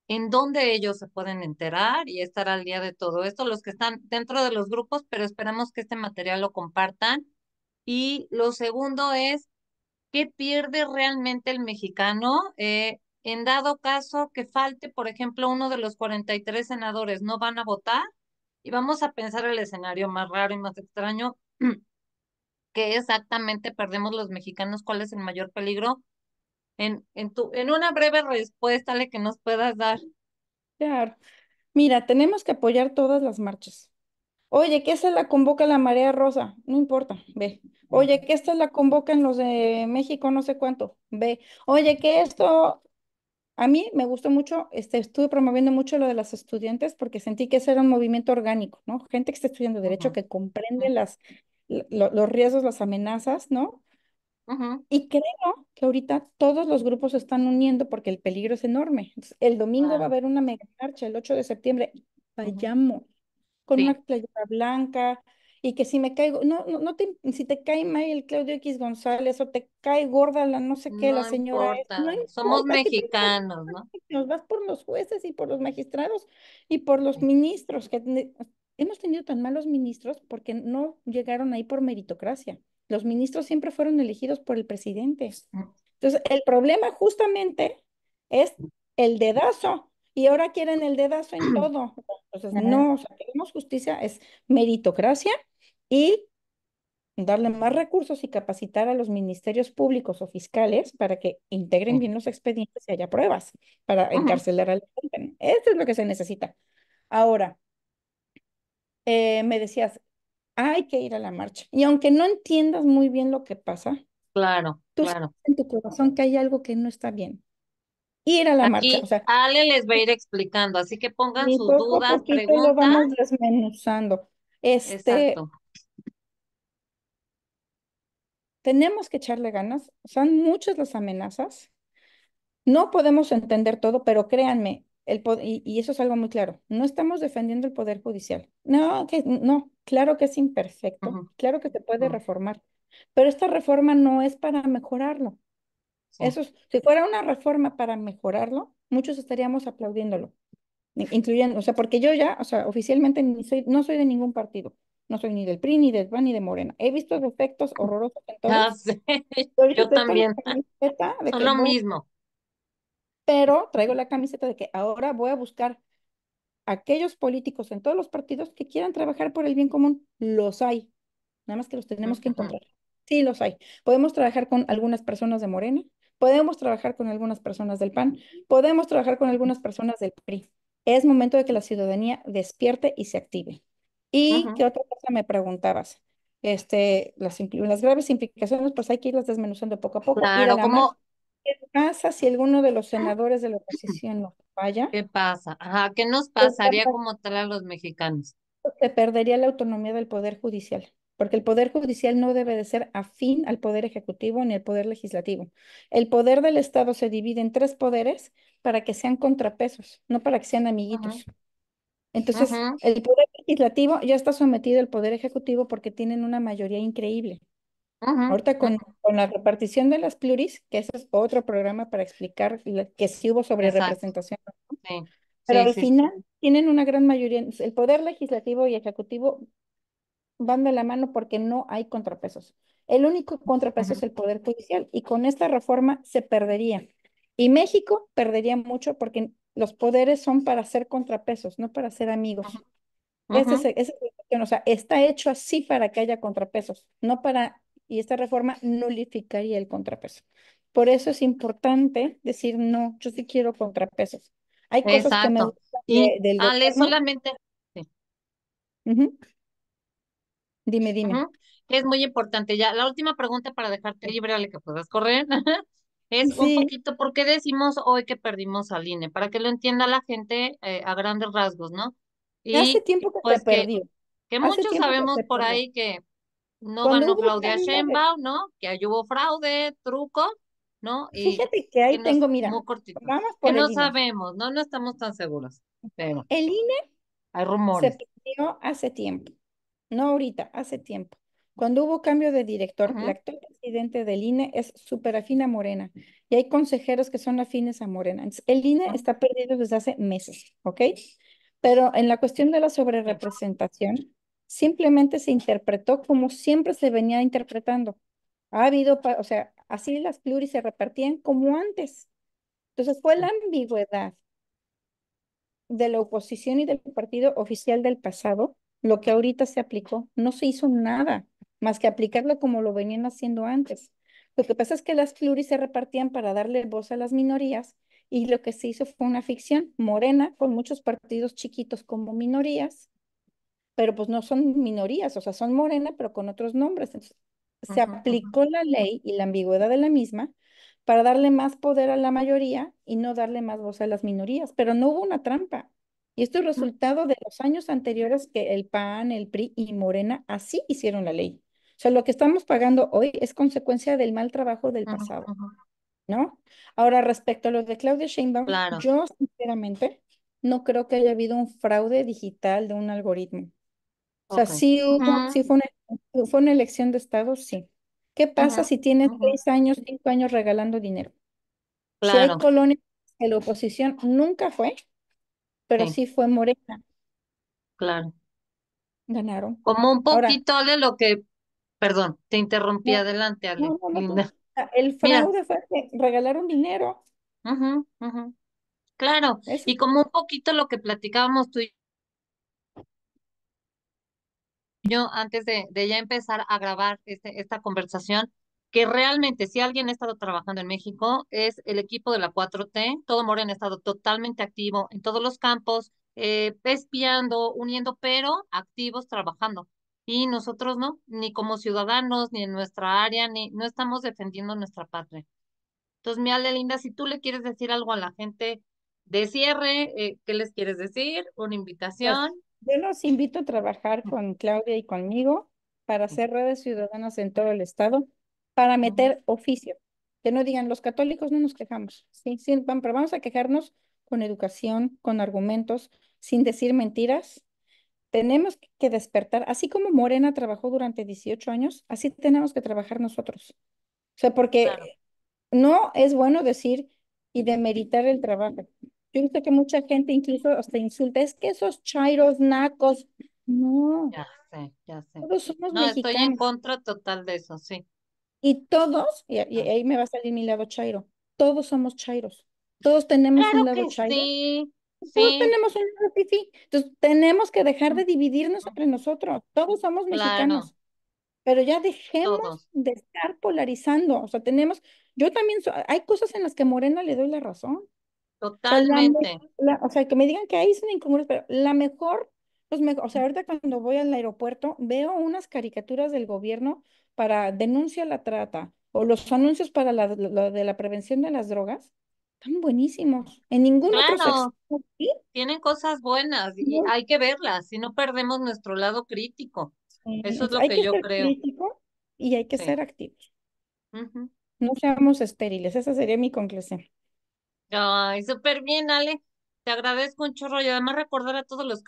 en dónde ellos se pueden enterar y estar al día de todo esto, los que están dentro de los grupos, pero esperamos que este material lo compartan. Y lo segundo es, ¿qué pierde realmente el mexicano? Eh, en dado caso que falte, por ejemplo, uno de los 43 senadores, no van a votar y vamos a pensar el escenario más raro y más extraño. (clears throat) qué exactamente perdemos los mexicanos, cuál es el mayor peligro. En, en, tu, en una breve respuesta que nos puedas dar. Claro. Mira, tenemos que apoyar todas las marchas. Oye, que se la convoca la marea rosa, no importa, ve. Oye, que esta la convocan los de México, no sé cuánto, ve. Oye, que esto, a mí me gustó mucho, este, estuve promoviendo mucho lo de las estudiantes porque sentí que ese era un movimiento orgánico, ¿no? Gente que está estudiando derecho, que comprende las los riesgos, las amenazas, ¿no? Y creo que ahorita todos los grupos se están uniendo porque el peligro es enorme. el domingo va a haber una mega marcha, el 8 de septiembre. Vayamos con una playera blanca y que si me caigo, no, no, te, si te cae mal el Claudio X González o te cae gorda la no sé qué, la señora. somos mexicanos, ¿no? Nos vas por los jueces y por los magistrados y por los ministros que hemos tenido tan malos ministros porque no llegaron ahí por meritocracia. Los ministros siempre fueron elegidos por el presidente. Entonces, el problema justamente es el dedazo. Y ahora quieren el dedazo en (clears throat) todo. no, o queremos justicia, es meritocracia y darle más recursos y capacitar a los ministerios públicos o fiscales para que integren bien los expedientes y haya pruebas para encarcelar al presidente. Esto es lo que se necesita. Ahora, eh, me decías, hay que ir a la marcha. Y aunque no entiendas muy bien lo que pasa, claro, tú claro. Sabes en tu corazón que hay algo que no está bien. Ir a la marcha. O Ale les va a ir (laughs) explicando, así que pongan sus dudas, preguntas. vamos desmenuzando. Este, Exacto. Tenemos que echarle ganas. Son muchas las amenazas. No podemos entender todo, pero créanme, el y, eso es algo muy claro. No estamos defendiendo el poder judicial. No, que, no, claro que es imperfecto, claro que se puede reformar, pero esta reforma no es para mejorarlo. Eso si fuera una reforma para mejorarlo, muchos estaríamos aplaudiéndolo, incluyendo, o sea, porque yo ya, o sea, oficialmente soy, no soy de ningún partido. No soy ni del PRI, ni del PAN, ni de Morena. He visto defectos mm. horrorosos en todos. Ah, (laughs) yo, yo también. lo mismo pero traigo la camiseta de que ahora voy a buscar aquellos políticos en todos los partidos que quieran trabajar por el bien común. Los hay, nada más que los tenemos que encontrar. Sí, los hay. Podemos trabajar con algunas personas de Morena, podemos trabajar con algunas personas del PAN, podemos trabajar con algunas personas del PRI. Es momento de que la ciudadanía despierte y se active. ¿Y qué otra cosa me preguntabas? Este, las, las graves implicaciones, pues hay que irlas desmenuzando poco a poco. Claro, como ¿Qué pasa si alguno de los senadores de la oposición no falla? ¿Qué pasa? Ajá, ¿qué nos pasaría como tal a los mexicanos? Se perdería la autonomía del Poder Judicial, porque el Poder Judicial no debe de ser afín al Poder Ejecutivo ni al Poder Legislativo. El poder del Estado se divide en tres poderes para que sean contrapesos, no para que sean amiguitos. Entonces, el Poder Legislativo ya está sometido al Poder Ejecutivo porque tienen una mayoría increíble. Ahorita con, con, la repartición de las pluris, que ese es otro programa para explicar que sí hubo sobre representación. Pero al final tienen una gran mayoría, el poder legislativo y ejecutivo van de la mano porque no hay contrapesos. El único contrapeso es el poder judicial y con esta reforma se perdería. Y México perdería mucho porque los poderes son para ser contrapesos, no para ser amigos. Esa es, o sea, está hecho así para que haya contrapesos, no para y esta reforma nulificaría el contrapeso. Por eso es importante decir, no, yo sí quiero contrapesos. Hay cosas que me Ale, solamente... Dime, dime. Es muy importante. Ya, la última pregunta para dejarte libre, Ale, que puedas correr. (laughs) es un poquito, ¿por qué decimos hoy que perdimos al INE? Para que lo entienda la gente eh, a grandes rasgos, ¿no? Y, hace tiempo que pues que, muchos sabemos por ahí que no ganó Claudia Sheinbaum, ¿no? Que hubo fraude, truco, ¿no? Y Fíjate que ahí tengo, mira, vamos por que no sabemos, ¿no? No estamos tan seguros. el INE hay rumores. se perdió hace tiempo, no ahorita, hace tiempo. Cuando hubo cambio de director, el actual presidente del INE es súper afín a Morena y hay consejeros que son afines a Morena. el INE está perdido desde hace meses, ¿ok? Pero en la cuestión de la sobrerepresentación, simplemente se interpretó como siempre se venía interpretando. Ha habido, o sea, así las pluris se repartían como antes. Entonces fue la ambigüedad de la oposición y del partido oficial del pasado lo que ahorita se aplicó. No se hizo nada más que aplicarlo como lo venían haciendo antes. Lo que pasa es que las pluris se repartían para darle voz a las minorías y lo que se hizo fue una ficción morena con muchos partidos chiquitos como minorías pero pues no son minorías, o sea, son morena, pero con otros nombres. se aplicó la ley y la ambigüedad de la misma para darle más poder a la mayoría y no darle más voz a las minorías, pero no hubo una trampa. Y esto es ah. resultado de los años anteriores que el PAN, el PRI y Morena así hicieron la ley. O sea, lo que estamos pagando hoy es consecuencia del mal trabajo del pasado, ¿no? Ahora, respecto a lo de Claudia Sheinbaum, yo sinceramente no creo que haya habido un fraude digital de un algoritmo. O sea, sí hubo, fue una, fue una elección de Estado, sí. ¿Qué pasa si tienes tres seis años, cinco años regalando dinero? Claro. Si hay colonias que la oposición nunca fue, pero sí, fue Morena. Claro. Ganaron. Como un poquito de lo que, perdón, te interrumpí adelante, Ale. el fraude fue que regalaron dinero. claro. Y como un poquito lo que platicábamos tú y yo antes de, ya empezar a grabar este, esta conversación, que realmente si alguien ha estado trabajando en México es el equipo de la 4T. Todo Morena ha estado totalmente activo en todos los campos, eh, espiando, uniendo, pero activos trabajando. Y nosotros no, ni como ciudadanos, ni en nuestra área, ni no estamos defendiendo nuestra patria. Entonces, mi Ale Linda, si tú le quieres decir algo a la gente de cierre, eh, ¿qué les quieres decir? Una pues invitación. Yo los invito a trabajar con Claudia y conmigo para hacer redes ciudadanas en todo el estado, para meter oficio. Que no digan, los católicos no nos quejamos. Sí, pero vamos a quejarnos con educación, con argumentos, sin decir mentiras. Tenemos que despertar, así como Morena trabajó durante 18 años, así tenemos que trabajar nosotros. O sea, porque no es bueno decir y demeritar el trabajo. Yo sé visto que mucha gente incluso hasta insulta, es que esos chairos nacos, no. Ya sé, ya sé. Todos somos no, mexicanos. estoy en contra total de eso, sí. Y todos, y, ahí me va a salir mi lado chairo, todos somos chairos. Todos tenemos un lado que chairo. Sí. Todos tenemos un lado sí. Entonces, tenemos que dejar de dividirnos entre nosotros. Todos somos mexicanos. Pero ya dejemos de estar polarizando. O sea, tenemos, yo también, hay cosas en las que Morena le doy la razón. Totalmente. O sea, que me digan que ahí son incongruentes, pero la mejor, los pues, mejor, o sea, ahorita cuando voy al aeropuerto veo unas caricaturas del gobierno para denuncia la trata o los anuncios para la, de la prevención de las drogas. Están buenísimos. En ningún caso Tienen cosas buenas y hay que verlas, si no perdemos nuestro lado crítico. Eso es lo que, yo creo. y hay que ser activos. No seamos estériles, esa sería mi conclusión. Ay, súper bien, Ale. Te agradezco un chorro y además recordar a todos los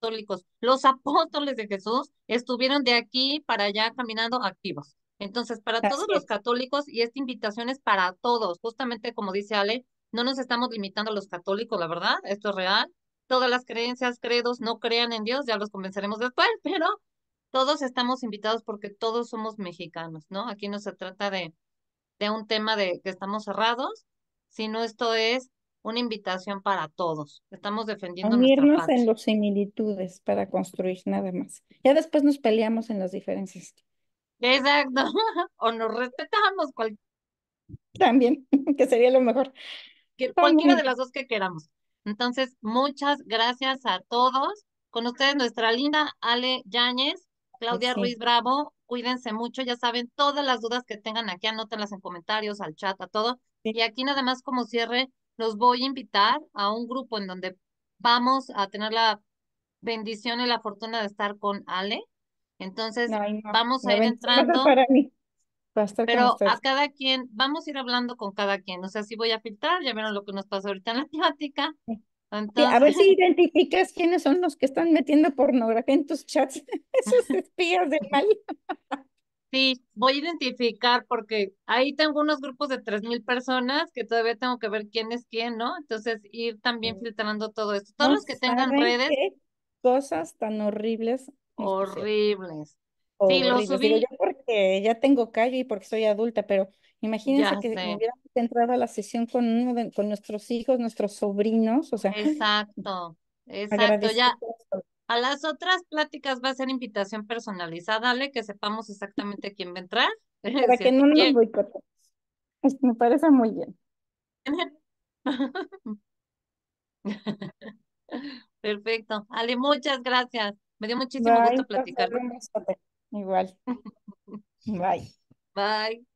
católicos. Los (laughs) apóstoles de Jesús estuvieron de aquí para allá caminando activos. Entonces, para todos los católicos, y esta invitación es para todos, justamente como dice Ale, no nos estamos limitando a los católicos, la verdad, esto es real. Todas las creencias, credos, no crean en Dios, ya los convenceremos después, (laughs) pero todos estamos invitados porque todos somos mexicanos, ¿no? Aquí no se trata de de un tema de que estamos cerrados, sino esto es una invitación para todos. Estamos defendiendo Unirnos en las similitudes para construir nada más. Ya después nos peleamos en las diferencias. Exacto. (laughs) O nos respetamos. Cual... También, (laughs) que sería lo mejor. Que cualquiera de las dos que queramos. Entonces, muchas gracias a todos. Con ustedes nuestra linda Ale Yáñez, Claudia Ruiz Bravo, cuídense mucho, ya saben, todas las dudas que tengan aquí, anótenlas en comentarios, al chat, a todo. Y aquí nada más como cierre, los voy a invitar a un grupo en donde vamos a tener la bendición y la fortuna de estar con Ale. Entonces, vamos a ir entrando. pero a cada quien, vamos a ir hablando con cada quien. O sea, si voy a filtrar, ya vieron lo que nos pasó ahorita en la temática, (laughs) a ver si identificas quiénes son los que están metiendo pornografía en tus chats, (laughs) esos (laughs) espías de mal. Sí, voy a identificar porque ahí tengo unos grupos de 3.000 personas que todavía tengo que ver quién es quién, ¿no? Entonces, ir también filtrando todo esto. Todos los que tengan redes. cosas tan horribles. Horribles. Sí, lo subí ya tengo calle y porque soy adulta, pero imagínense que hubiéramos entrado a la sesión con uno con nuestros hijos, nuestros sobrinos, o sea. Exacto, exacto, ya. A las otras pláticas va a ser invitación personalizada, dale, que sepamos exactamente quién va a entrar. (laughs) Eh, Para que no nos boicoten. Me parece muy bien. (laughs) Perfecto. Ale, muchas gracias. Me dio muchísimo gusto platicar. Igual. (laughs) Bye. Bye.